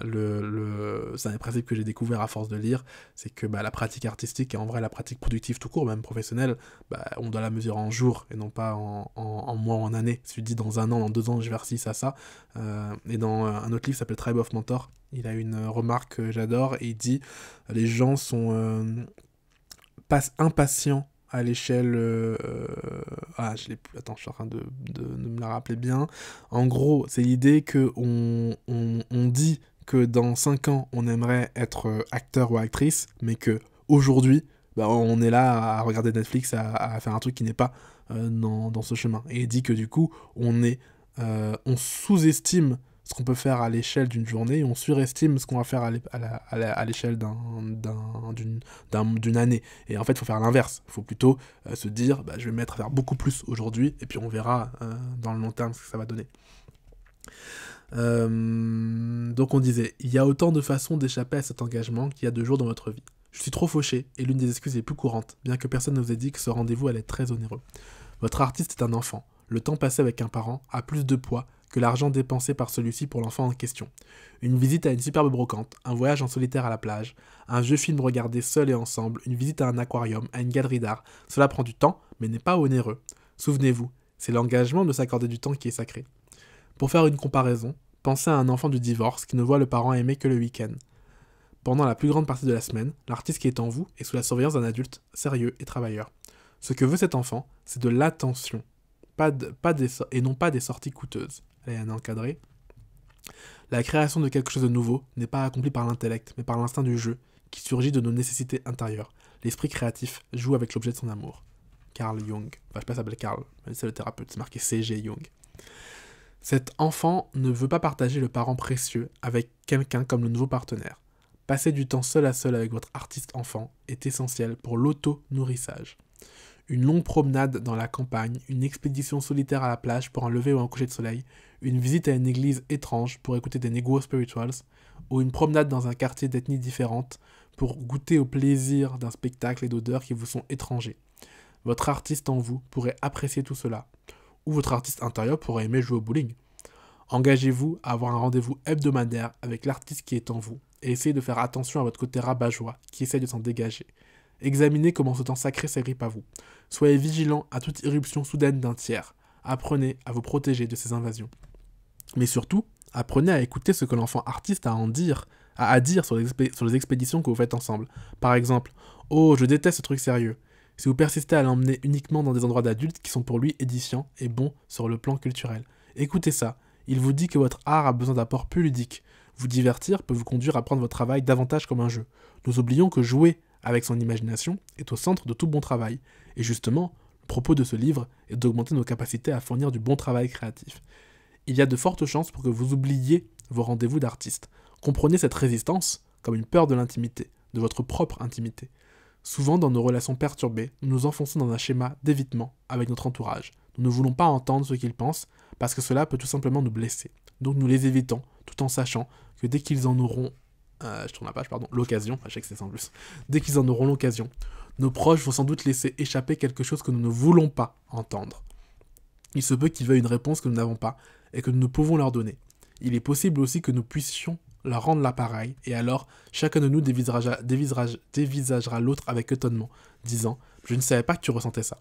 le, le c'est un des que j'ai découvert à force de lire, c'est que bah, la pratique artistique et en vrai la pratique productive tout court, même professionnelle, bah, on doit la mesurer en jours et non pas en, mois ou en années. Si tu dis dans un an, dans deux ans, je vais ça, ça. Euh, et dans euh, un autre livre s'appelle Tribe of Mentor, il a une euh, remarque que j'adore et il dit euh, les gens sont euh, impatients à l'échelle. ah, je l'ai plus. Attends, je suis en train de, de, me la rappeler bien. En gros, c'est l'idée que on, dit que dans 5 ans, on aimerait être acteur ou actrice, mais que aujourd'hui, bah, on est là à regarder Netflix, à, faire un truc qui n'est pas dans, ce chemin. Et il dit que du coup, on est, on sous-estime ce qu'on peut faire à l'échelle d'une journée, on surestime ce qu'on va faire à l'échelle d'une année. Et en fait, il faut faire l'inverse. Il faut plutôt euh, se dire, bah, je vais mettre à faire beaucoup plus aujourd'hui, et puis on verra euh, dans le long terme ce que ça va donner. Euh, donc on disait, il y a autant de façons d'échapper à cet engagement qu'il y a de jours dans votre vie. Je suis trop fauché et l'une des excuses les plus courantes, bien que personne ne vous ait dit que ce rendez-vous allait être très onéreux. Votre artiste est un enfant. Le temps passé avec un parent a plus de poids que l'argent dépensé par celui-ci pour l'enfant en question. Une visite à une superbe brocante, un voyage en solitaire à la plage, un vieux film regardé seul et ensemble, une visite à un aquarium, à une galerie d'art, cela prend du temps, mais n'est pas onéreux. Souvenez-vous, c'est l'engagement de s'accorder du temps qui est sacré. Pour faire une comparaison, pensez à un enfant du divorce qui ne voit le parent aimé que le week-end. Pendant la plus grande partie de la semaine, l'artiste qui est en vous est sous la surveillance d'un adulte sérieux et travailleur. Ce que veut cet enfant, c'est de l'attention, pas, de, et non pas des sorties coûteuses un encadré. La création de quelque chose de nouveau n'est pas accomplie par l'intellect, mais par l'instinct du jeu, qui surgit de nos nécessités intérieures. L'esprit créatif joue avec l'objet de son amour. Carl Jung. Enfin, je sais pas s'appeler Carl, mais c'est le thérapeute, c'est marqué C.G. Jung. Cet enfant ne veut pas partager le parent précieux avec quelqu'un comme le nouveau partenaire. Passer du temps seul à seul avec votre artiste enfant est essentiel pour l'auto-nourrissage. Une longue promenade dans la campagne, une expédition solitaire à la plage pour un lever ou un coucher de soleil, une visite à une église étrange pour écouter des Negro Spirituals, ou une promenade dans un quartier d'ethnie différente pour goûter au plaisir d'un spectacle et d'odeurs qui vous sont étrangers. Votre artiste en vous pourrait apprécier tout cela, ou votre artiste intérieur pourrait aimer jouer au bowling. Engagez-vous à avoir un rendez-vous hebdomadaire avec l'artiste qui est en vous, et essayez de faire attention à votre côté rabat qui essaie de s'en dégager. Examinez comment ce temps sacré s'agrippe à vous. Soyez vigilant à toute irruption soudaine d'un tiers. Apprenez à vous protéger de ces invasions. Mais surtout, apprenez à écouter ce que l'enfant artiste a à dire, à dire sur les, sur les expéditions que vous faites ensemble. Par exemple, Oh, je déteste ce truc sérieux. Si vous persistez à l'emmener uniquement dans des endroits d'adultes qui sont pour lui édifiants et bons sur le plan culturel. Écoutez ça, il vous dit que votre art a besoin d'apports plus ludiques. Vous divertir peut vous conduire à prendre votre travail davantage comme un jeu. Nous oublions que jouer avec son imagination est au centre de tout bon travail. Et justement, le propos de ce livre est d'augmenter nos capacités à fournir du bon travail créatif il y a de fortes chances pour que vous oubliez vos rendez-vous d'artistes. Comprenez cette résistance comme une peur de l'intimité, de votre propre intimité. Souvent, dans nos relations perturbées, nous nous enfonçons dans un schéma d'évitement avec notre entourage. Nous ne voulons pas entendre ce qu'ils pensent parce que cela peut tout simplement nous blesser. Donc nous les évitons tout en sachant que dès qu'ils en auront euh, je tourne la page, pardon, l'occasion, plus. Dès qu'ils en auront l'occasion, nos proches vont sans doute laisser échapper quelque chose que nous ne voulons pas entendre. Il se peut qu'ils veuillent une réponse que nous n'avons pas, et que nous pouvons leur donner. Il est possible aussi que nous puissions leur rendre l'appareil, et alors chacun de nous dévisagera, dévisagera l'autre avec étonnement, disant Je ne savais pas que tu ressentais ça.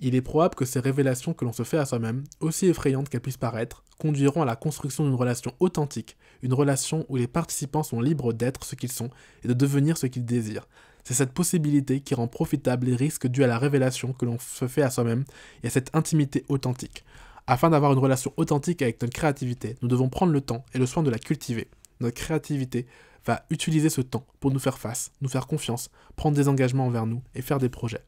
Il est probable que ces révélations que l'on se fait à soi-même, aussi effrayantes qu'elles puissent paraître, conduiront à la construction d'une relation authentique, une relation où les participants sont libres d'être ce qu'ils sont et de devenir ce qu'ils désirent. C'est cette possibilité qui rend profitable les risques dus à la révélation que l'on se fait à soi-même et à cette intimité authentique. Afin d'avoir une relation authentique avec notre créativité, nous devons prendre le temps et le soin de la cultiver. Notre créativité va utiliser ce temps pour nous faire face, nous faire confiance, prendre des engagements envers nous et faire des projets.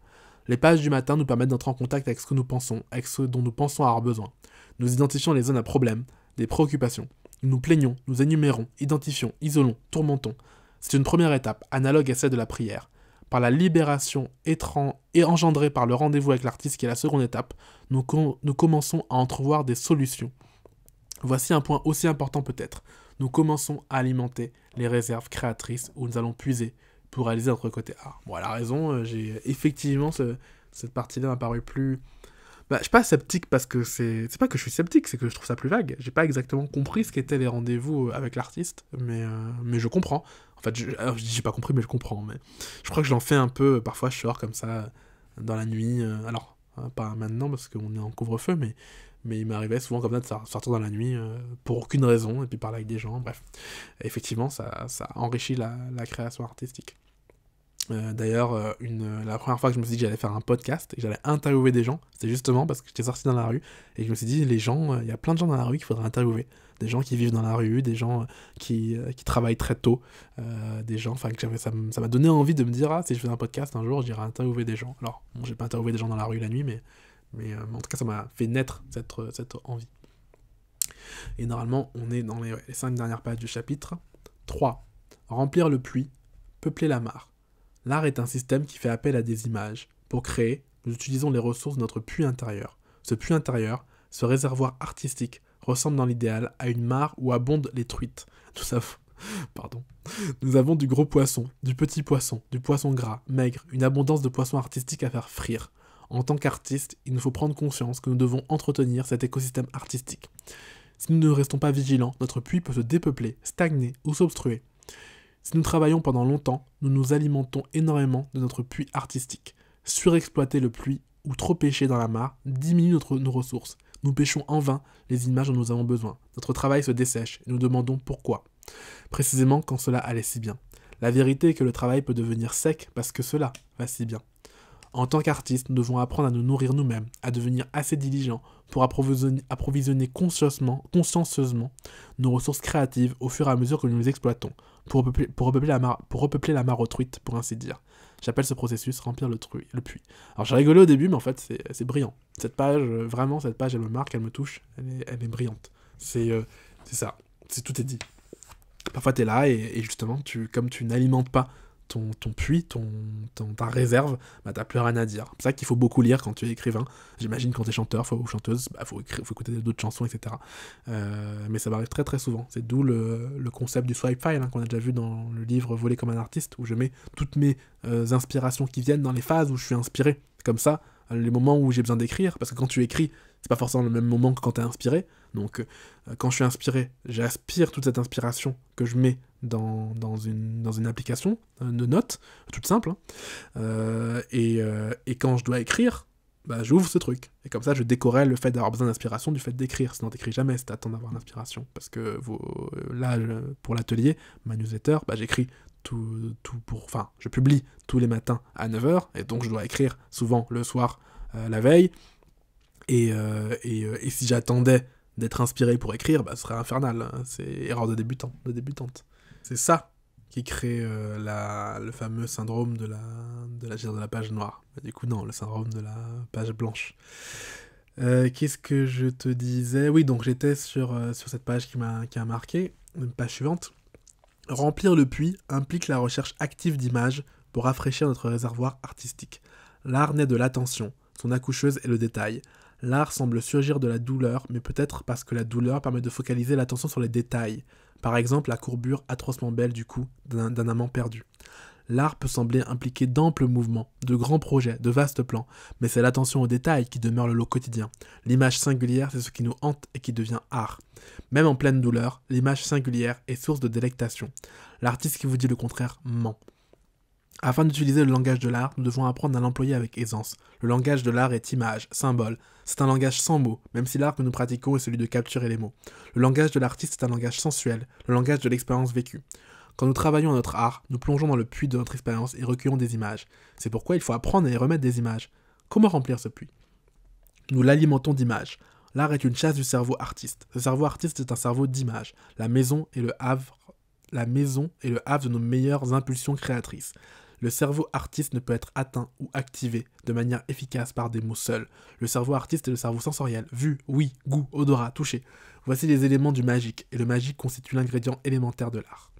Les pages du matin nous permettent d'entrer en contact avec ce que nous pensons, avec ce dont nous pensons avoir besoin. Nous identifions les zones à problème, des préoccupations. Nous plaignons, nous énumérons, identifions, isolons, tourmentons. C'est une première étape, analogue à celle de la prière par la libération étrange et engendrée par le rendez-vous avec l'artiste qui est la seconde étape, nous, commençons à entrevoir des solutions. Voici un point aussi important peut-être. Nous commençons à alimenter les réserves créatrices où nous allons puiser pour réaliser notre côté art. Bon, à la raison, euh, j'ai effectivement cette partie-là m'a paru plus. Bah, je suis pas sceptique parce que c'est. C'est pas que je suis sceptique, c'est que je trouve ça plus vague. J'ai pas exactement compris ce qu'étaient les rendez-vous euh, avec l'artiste, mais euh, je comprends fait, j'ai pas compris, mais je comprends. Mais je crois que je l'en fais un peu. Parfois, je sors comme ça dans la nuit. Euh, alors, hein, pas maintenant parce qu'on est en couvre-feu, mais mais il m'arrivait souvent comme ça de sortir dans la nuit euh, pour aucune raison et puis parler avec des gens, bref. Effectivement, ça, ça enrichit la, la création artistique. Euh, d'ailleurs, une la première fois que je me suis dit que j'allais faire un podcast et que j'allais interviewer des gens, c'était justement parce que j'étais sorti dans la rue et je me suis dit, les gens, il y a plein de gens dans la rue qu'il faudrait interviewer des gens qui vivent dans la rue, des gens euh, euh, qui, travaillent très tôt, euh, des gens, enfin, ça m'a donné envie de me dire, ah, si je fais un podcast un jour, j'irai interviewer des gens. Alors, bon, j'ai pas interviewé des gens dans la rue la nuit, mais, mais en tout cas, ça m'a fait naître cette, envie. Et normalement, on est dans les, les cinq dernières pages du chapitre. 3. Remplir le puits, peupler la mare. L'art est un système qui fait appel à des images. Pour créer, nous utilisons les ressources de notre puits intérieur. Ce puits intérieur, ce réservoir artistique, ressemble dans l'idéal à une mare où abondent les truites. Nous avons... Pardon. Nous avons du gros poisson, du petit poisson, du poisson gras, maigre, une abondance de poissons artistiques à faire frire. En tant qu'artiste, il nous faut prendre conscience que nous devons entretenir cet écosystème artistique. Si nous ne restons pas vigilants, notre puits peut se dépeupler, stagner ou s'obstruer. Si nous travaillons pendant longtemps, nous nous alimentons énormément de notre puits artistique. Surexploiter le puits ou trop pêcher dans la mare diminue nos ressources, nous pêchons en vain les images dont nous avons besoin. Notre travail se dessèche et nous demandons pourquoi. Précisément quand cela allait si bien. La vérité est que le travail peut devenir sec parce que cela va si bien. En tant qu'artistes, nous devons apprendre à nous nourrir nous-mêmes, à devenir assez diligents pour approvisionner, consciencieusement nos ressources créatives au fur et à mesure que nous les exploitons, pour repeupler, la mare, pour repeupler la pour ainsi dire. J'appelle ce processus remplir le, le puits. Alors j'ai rigolé au début, mais en fait c'est brillant. Cette page, euh, vraiment, cette page, elle me marque, elle me touche, elle est, brillante. Euh, c'est ça, c'est tout est dit. Parfois t'es là et, justement, tu, comme tu n'alimentes pas ton, ton puits, ton, ta réserve, bah, t'as plus rien à dire. C'est ça qu'il faut beaucoup lire quand tu es écrivain. J'imagine quand t'es chanteur ou chanteuse, bah, faut, écrire, faut écouter d'autres chansons, etc. Euh, mais ça m'arrive très très souvent. C'est d'où le, le, concept du swipe file hein, qu'on a déjà vu dans le livre Voler comme un artiste, où je mets toutes mes euh, inspirations qui viennent dans les phases où je suis inspiré. Comme ça, les moments où j'ai besoin d'écrire, parce que quand tu écris, c'est pas forcément le même moment que quand t'es inspiré. Donc, euh, quand je suis inspiré, j'aspire toute cette inspiration que je mets dans, une, dans une application euh, de notes, toute simple. Hein. Euh, et, quand je dois écrire, bah, j'ouvre ce truc. Et comme ça, je décorais le fait d'avoir besoin d'inspiration du fait d'écrire. Sinon, t'écris jamais si t'attends d'avoir l'inspiration. Parce que là, pour l'atelier, ma newsletter, bah, j'écris tout, tout pour. Enfin, je publie tous les matins à 9h. Et donc, je dois écrire souvent le soir, la veille. Et, euh, et, euh, et si j'attendais d'être inspiré pour écrire, bah, ce serait infernal. Hein. C'est erreur de débutant, de débutante. C'est ça qui crée euh, la, le fameux syndrome de la, de la, de la page noire. Bah, du coup, non, le syndrome de la page blanche. Qu'est-ce que je te disais Oui, donc j'étais sur, sur cette page qui m'a marqué, même page suivante. Remplir le puits implique la recherche active d'images pour rafraîchir notre réservoir artistique. L'art naît de l'attention, son accoucheuse est le détail. L'art semble surgir de la douleur, mais peut-être parce que la douleur permet de focaliser l'attention sur les détails, par exemple la courbure atrocement belle du cou d'un amant perdu. L'art peut sembler impliquer d'amples mouvements, de grands projets, de vastes plans, mais c'est l'attention aux détails qui demeure le lot quotidien. L'image singulière, c'est ce qui nous hante et qui devient art. Même en pleine douleur, l'image singulière est source de délectation. L'artiste qui vous dit le contraire ment. Afin d'utiliser le langage de l'art, nous devons apprendre à l'employer avec aisance. Le langage de l'art est image, symbole. C'est un langage sans mots, même si l'art que nous pratiquons est celui de capturer les mots. Le langage de l'artiste est un langage sensuel, le langage de l'expérience vécue. Quand nous travaillons à notre art, nous plongeons dans le puits de notre expérience et recueillons des images. C'est pourquoi il faut apprendre à y remettre des images. Comment remplir ce puits Nous l'alimentons d'images. L'art est une chasse du cerveau artiste. Le cerveau artiste est un cerveau d'images. La maison est le havre la maison est le havre de nos meilleures impulsions créatrices. Le cerveau artiste ne peut être atteint ou activé de manière efficace par des mots seuls. Le cerveau artiste est le cerveau sensoriel, vu, oui, goût, odorat, toucher. Voici les éléments du magique, et le magique constitue l'ingrédient élémentaire de l'art.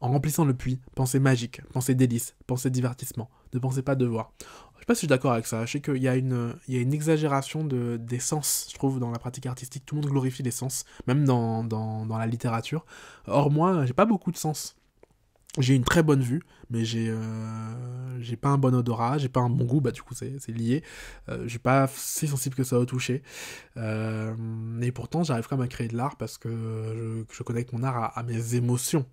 En remplissant le puits, pensez magique, pensez délice, pensez divertissement, ne pensez pas devoir. Je ne sais pas si je suis d'accord avec ça, je sais qu'il y, a une, a une exagération de, des sens, je trouve, dans la pratique artistique, tout le monde glorifie les sens, même dans, dans, dans la littérature. Or moi, j'ai pas beaucoup de sens j'ai une très bonne vue, mais j'ai euh, j'ai pas un bon odorat, j'ai pas un bon goût, bah du coup c'est lié. Euh, j'ai suis pas si sensible que ça au toucher. Euh, et pourtant j'arrive quand même à créer de l'art parce que je, connecte mon art à, mes émotions.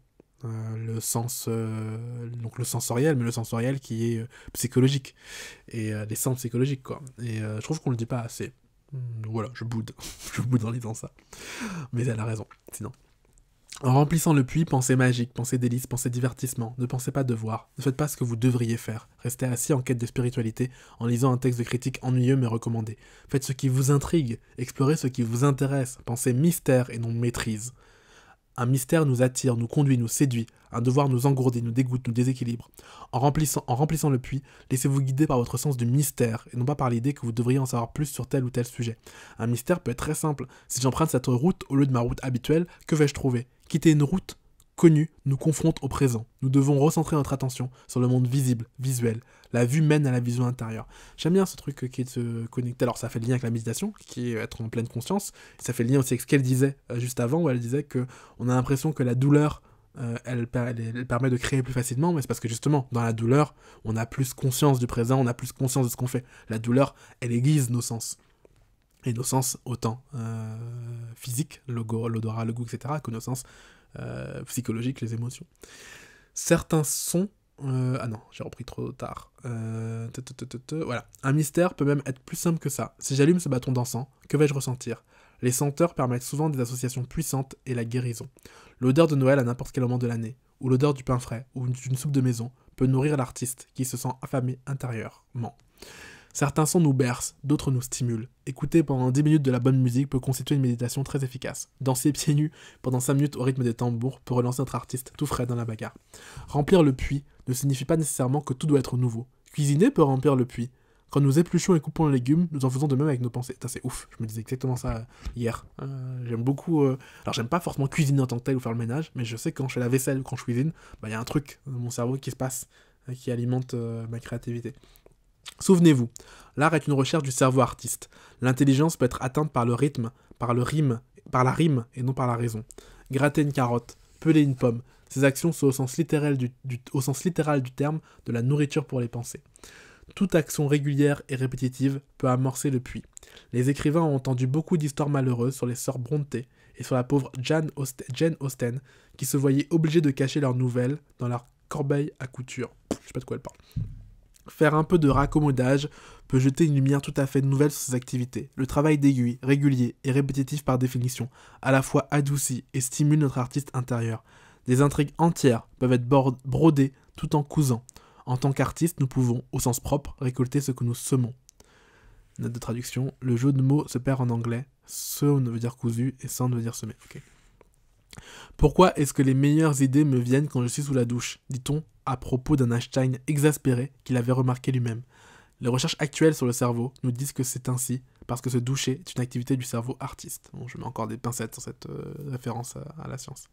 le sens donc le sensoriel mais le sensoriel qui est psychologique et les sens psychologiques quoi et je trouve qu'on le dit pas assez voilà je boude je boude en lisant ça mais elle a raison sinon en remplissant le puits, pensez magique, pensez délice, pensez divertissement. Ne pensez pas devoir. Ne faites pas ce que vous devriez faire. Restez assis en quête de spiritualité en lisant un texte de critique ennuyeux mais recommandé. Faites ce qui vous intrigue. Explorez ce qui vous intéresse. Pensez mystère et non maîtrise. Un mystère nous attire, nous conduit, nous séduit. Un devoir nous engourdit, nous dégoûte, nous déséquilibre. En remplissant, en remplissant le puits, laissez-vous guider par votre sens du mystère et non pas par l'idée que vous devriez en savoir plus sur tel ou tel sujet. Un mystère peut être très simple. Si j'emprunte cette route au lieu de ma route habituelle, que vais-je trouver Quitter une route connu nous confronte au présent. Nous devons recentrer notre attention sur le monde visible, visuel. La vue mène à la vision intérieure. J'aime bien ce truc euh, qui est de se connecter. Alors ça fait le lien avec la méditation, qui est être en pleine conscience. Ça fait le lien aussi avec ce qu'elle disait euh, juste avant, où elle disait que on a l'impression que la douleur, euh, elle, permet de créer plus facilement, mais c'est parce que justement, dans la douleur, on a plus conscience du présent, on a plus conscience de ce qu'on fait. La douleur, elle aiguise nos sens et nos sens autant physique physiques, l'odorat, le goût, etc., que nos sens euh, psychologiques, les émotions. Certains sons... Euh, ah non, j'ai repris trop tard. Euh, voilà. Un mystère peut même être plus simple que ça. Si j'allume ce bâton dansant, que vais-je ressentir Les senteurs permettent souvent des associations puissantes et la guérison. L'odeur de Noël à n'importe quel moment de l'année, ou l'odeur du pain frais, ou d'une soupe de maison, peut nourrir l'artiste qui se sent affamé intérieurement. Certains sons nous bercent, d'autres nous stimulent. Écouter pendant 10 minutes de la bonne musique peut constituer une méditation très efficace. Danser pieds nus pendant 5 minutes au rythme des tambours peut relancer notre artiste tout frais dans la bagarre. Remplir le puits ne signifie pas nécessairement que tout doit être nouveau. Cuisiner peut remplir le puits. Quand nous épluchons et coupons les légumes, nous en faisons de même avec nos pensées. C'est ouf, je me disais exactement ça euh, hier. Euh, j'aime beaucoup. Euh, alors, j'aime pas forcément cuisiner en tant que tel ou faire le ménage, mais je sais que quand je fais la vaisselle ou quand je cuisine, bah, il y a un truc dans mon cerveau qui se passe, qui alimente ma créativité. Souvenez-vous, l'art est une recherche du cerveau artiste. L'intelligence peut être atteinte par le rythme, par le rime, par la rime et non par la raison. Gratter une carotte, peler une pomme, ces actions sont au sens, littéral du, au sens littéral du terme de la nourriture pour les pensées. Toute action régulière et répétitive peut amorcer le puits. Les écrivains ont entendu beaucoup d'histoires malheureuses sur les sœurs Brontë et sur la pauvre Jane Austen, qui se voyaient obligée de cacher leurs nouvelles dans leur corbeille à couture. Je sais pas de quoi elle parle. Faire un peu de raccommodage peut jeter une lumière tout à fait nouvelle sur ses activités. Le travail d'aiguille, régulier et répétitif par définition, à la fois adoucit et stimule notre artiste intérieur. Des intrigues entières peuvent être brodées tout en cousant. En tant qu'artiste, nous pouvons, au sens propre, récolter ce que nous semons. Note de traduction, le jeu de mots se perd en anglais. ne veut dire cousu et sand veut dire semer. Pourquoi est-ce que les meilleures idées me viennent quand je suis sous la douche dit-on à propos d'un Einstein exaspéré qu'il avait remarqué lui-même. Les recherches actuelles sur le cerveau nous disent que c'est ainsi, parce que se doucher est une activité du cerveau artiste. Bon, je mets encore des pincettes sur cette euh, référence à, la science.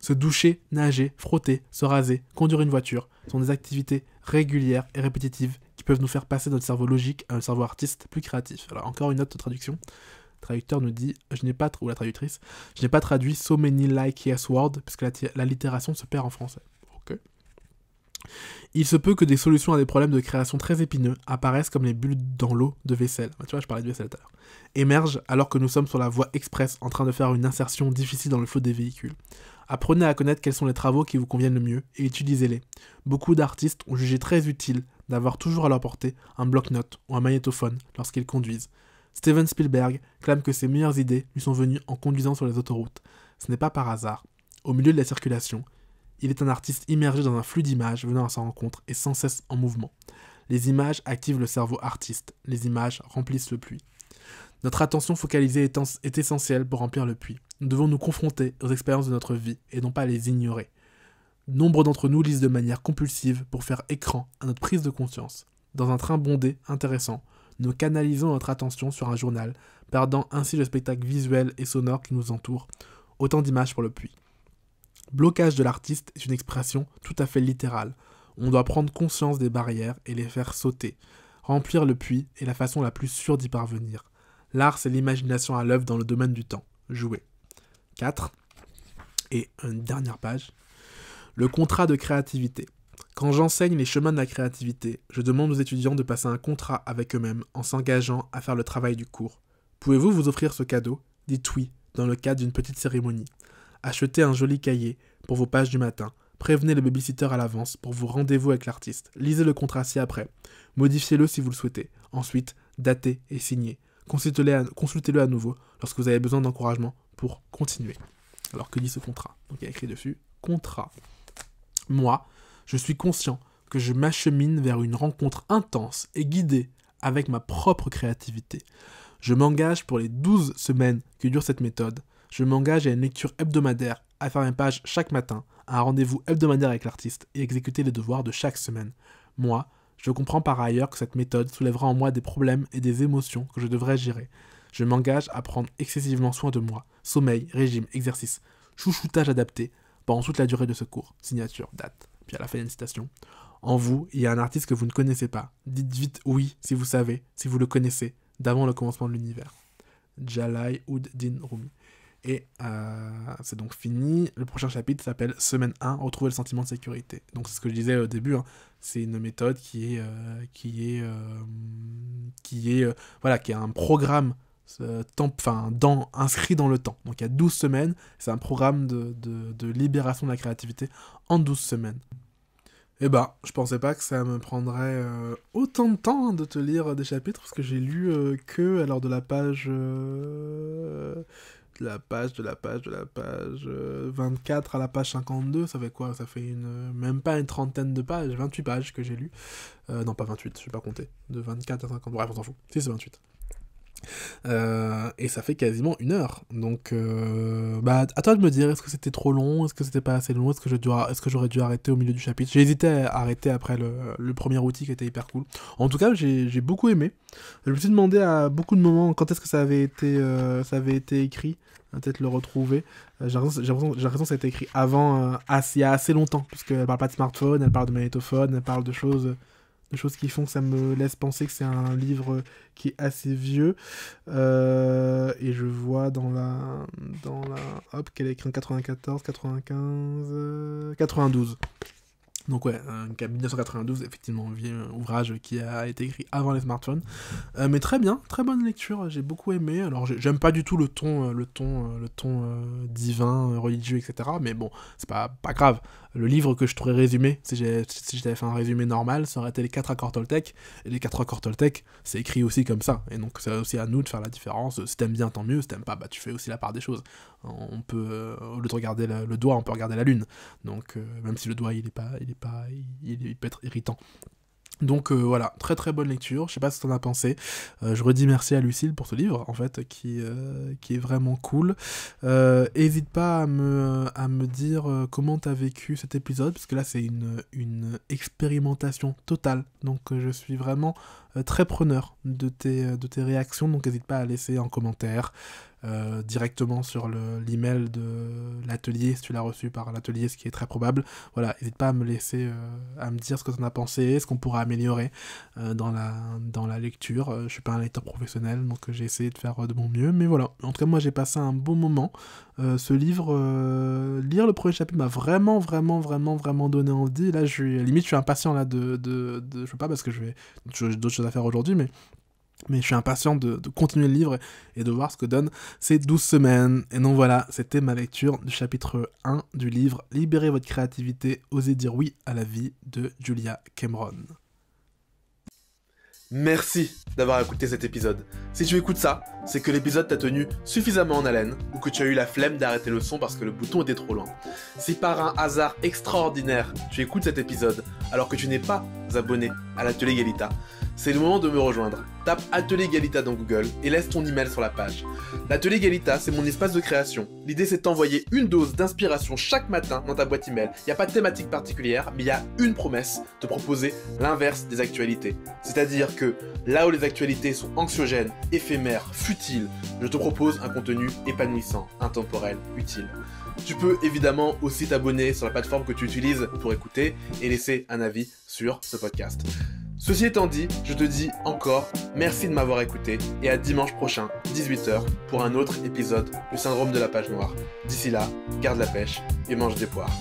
Se doucher, nager, frotter, se raser, conduire une voiture sont des activités régulières et répétitives qui peuvent nous faire passer notre cerveau logique à un cerveau artiste plus créatif. Alors encore une autre traduction traducteur nous dit, je n'ai pas, ou la traductrice, je n'ai pas traduit so many like yes word, puisque la, littération se perd en français. Ok. Il se peut que des solutions à des problèmes de création très épineux apparaissent comme les bulles dans l'eau de vaisselle. Bah, tu vois, je parlais de vaisselle tout à l'heure. Émergent alors que nous sommes sur la voie express en train de faire une insertion difficile dans le flot des véhicules. Apprenez à connaître quels sont les travaux qui vous conviennent le mieux et utilisez-les. Beaucoup d'artistes ont jugé très utile d'avoir toujours à leur portée un bloc-notes ou un magnétophone lorsqu'ils conduisent. Steven Spielberg clame que ses meilleures idées lui sont venues en conduisant sur les autoroutes. Ce n'est pas par hasard. Au milieu de la circulation, il est un artiste immergé dans un flux d'images venant à sa rencontre et sans cesse en mouvement. Les images activent le cerveau artiste, les images remplissent le puits. Notre attention focalisée est, est essentielle pour remplir le puits. Nous devons nous confronter aux expériences de notre vie et non pas les ignorer. Nombre d'entre nous lisent de manière compulsive pour faire écran à notre prise de conscience. Dans un train bondé, intéressant, nous canalisons notre attention sur un journal, perdant ainsi le spectacle visuel et sonore qui nous entoure. Autant d'images pour le puits. Blocage de l'artiste est une expression tout à fait littérale. On doit prendre conscience des barrières et les faire sauter. Remplir le puits est la façon la plus sûre d'y parvenir. L'art, c'est l'imagination à l'œuvre dans le domaine du temps. Jouer. 4. Et une dernière page. Le contrat de créativité. Quand j'enseigne les chemins de la créativité, je demande aux étudiants de passer un contrat avec eux-mêmes en s'engageant à faire le travail du cours. Pouvez-vous vous offrir ce cadeau Dites oui dans le cadre d'une petite cérémonie. Achetez un joli cahier pour vos pages du matin. Prévenez le babysitter à l'avance pour vos rendez-vous avec l'artiste. Lisez le contrat ci après. Modifiez-le si vous le souhaitez. Ensuite, datez et signez. Consultez-le à, nouveau lorsque vous avez besoin d'encouragement pour continuer. Alors que dit ce contrat Donc il y a écrit dessus contrat. Moi, je suis conscient que je m'achemine vers une rencontre intense et guidée avec ma propre créativité. Je m'engage pour les 12 semaines que dure cette méthode. Je m'engage à une lecture hebdomadaire, à faire une page chaque matin, à un rendez-vous hebdomadaire avec l'artiste et exécuter les devoirs de chaque semaine. Moi, je comprends par ailleurs que cette méthode soulèvera en moi des problèmes et des émotions que je devrais gérer. Je m'engage à prendre excessivement soin de moi. Sommeil, régime, exercice, chouchoutage adapté pendant toute la durée de ce cours. Signature, date puis à la fin, il y citation. En vous, il y a un artiste que vous ne connaissez pas. Dites vite oui si vous savez, si vous le connaissez, d'avant le commencement de l'univers. Jalai Uddin Rumi. Et euh, c'est donc fini. Le prochain chapitre s'appelle Semaine 1, retrouver le sentiment de sécurité. Donc c'est ce que je disais au début. Hein. C'est une méthode qui est, euh, qui est, euh, qui est, voilà, qui est un programme temps, enfin, dans, inscrit dans le temps. Donc il y a 12 semaines, c'est un programme de, de, libération de la créativité en 12 semaines. et eh ben, je pensais pas que ça me prendrait euh, autant de temps hein, de te lire euh, des chapitres, parce que j'ai lu euh, que, alors de la page... de la page, de la page, de la page 24 à la page 52, ça fait quoi Ça fait une, même pas une trentaine de pages, 28 pages que j'ai lues. non, pas 28, je vais pas compter. De 24 à 50, bref, on s'en fout. Si, c'est 28. Euh, et ça fait quasiment une heure. Donc, euh, bah, à toi de me dire, est-ce que c'était trop long Est-ce que c'était pas assez long Est-ce que, est que j'aurais dû arrêter au milieu du chapitre J'ai hésité à arrêter après le, premier outil qui était hyper cool. En tout cas, j'ai beaucoup aimé. Je me suis demandé à beaucoup de moments quand est-ce que ça avait été, euh, ça avait été écrit hein, peut-être le retrouver. j'ai l'impression que ça a été écrit avant, assez, il y a assez longtemps, puisqu'elle parle pas de smartphone, elle parle de magnétophone, elle parle de choses des choses qui font que ça me laisse penser que c'est un livre qui est assez vieux. Euh, et je vois dans la, dans la, hop, qu'elle est écrite en 94, 95, 92. Donc ouais, 1992, effectivement, un ouvrage qui a été écrit avant les smartphones. Euh, mais très bien, très bonne lecture, j'ai beaucoup aimé. Alors j'aime pas du tout le ton, euh, le ton, le ton divin, religieux, etc. Mais bon, c'est pas, pas grave le livre que je trouvais résumé, si j'avais fait un résumé normal, ça aurait été les 4 accords Toltec. Et les 4 accords Toltec, c'est écrit aussi comme ça. Et donc, c'est aussi à nous de faire la différence. Si t'aimes bien, tant mieux. Si t'aimes pas, bah, tu fais aussi la part des choses. On peut, euh, au lieu de regarder le doigt, on peut regarder la lune. Donc, euh, même si le doigt, il est pas, il est pas, il peut être irritant. Donc euh, voilà, très très bonne lecture, je sais pas si que t'en as pensé. Euh, je redis merci à Lucille pour ce livre, en fait, qui, euh, qui est vraiment cool. N'hésite pas à me, à me dire comment t'as vécu cet épisode, parce que là c'est une, une expérimentation totale. Donc je suis vraiment très preneur de tes, de tes réactions, donc n'hésite pas à laisser en commentaire, euh, directement sur l'email de l'atelier, si tu l'as reçu par l'atelier, ce qui est très probable. Voilà, n'hésite pas à me laisser, euh, à me dire ce que tu en as pensé, ce qu'on pourra améliorer euh, dans, la, dans la lecture. Je suis pas un lecteur professionnel, donc j'ai essayé de faire de mon mieux, mais voilà. En tout cas, moi j'ai passé un bon moment. ce livre, lire le premier chapitre m'a vraiment, vraiment, vraiment, vraiment donné envie. Là, je limite, je suis impatient là de, Je ne je sais pas parce que je vais, j'ai d'autres choses à faire aujourd'hui, mais mais je suis impatient de, continuer le livre et de voir ce que donnent ces 12 semaines. Et donc voilà, c'était ma lecture du chapitre 1 du livre Libérez votre créativité, osez dire oui à la vie de Julia Cameron. Merci d'avoir écouté cet épisode. Si tu écoutes ça, c'est que l'épisode t'a tenu suffisamment en haleine ou que tu as eu la flemme d'arrêter le son parce que le bouton était trop lent. Si par un hasard extraordinaire tu écoutes cet épisode alors que tu n'es pas abonné à l'atelier Galita, c'est le moment de me rejoindre. Tape Atelier Galita dans Google et laisse ton email sur la page. L'Atelier Galita, c'est mon espace de création. L'idée, c'est d'envoyer une dose d'inspiration chaque matin dans ta boîte email. Il n'y a pas de thématique particulière, mais il y a une promesse te proposer l'inverse des actualités. C'est-à-dire que là où les actualités sont anxiogènes, éphémères, futiles, je te propose un contenu épanouissant, intemporel, utile. Tu peux évidemment aussi t'abonner sur la plateforme que tu utilises pour écouter et laisser un avis sur ce podcast. Ceci étant dit, je te dis encore merci de m'avoir écouté et à dimanche prochain, 18h, pour un autre épisode du syndrome de la page noire. D'ici là, garde la pêche et mange des poires.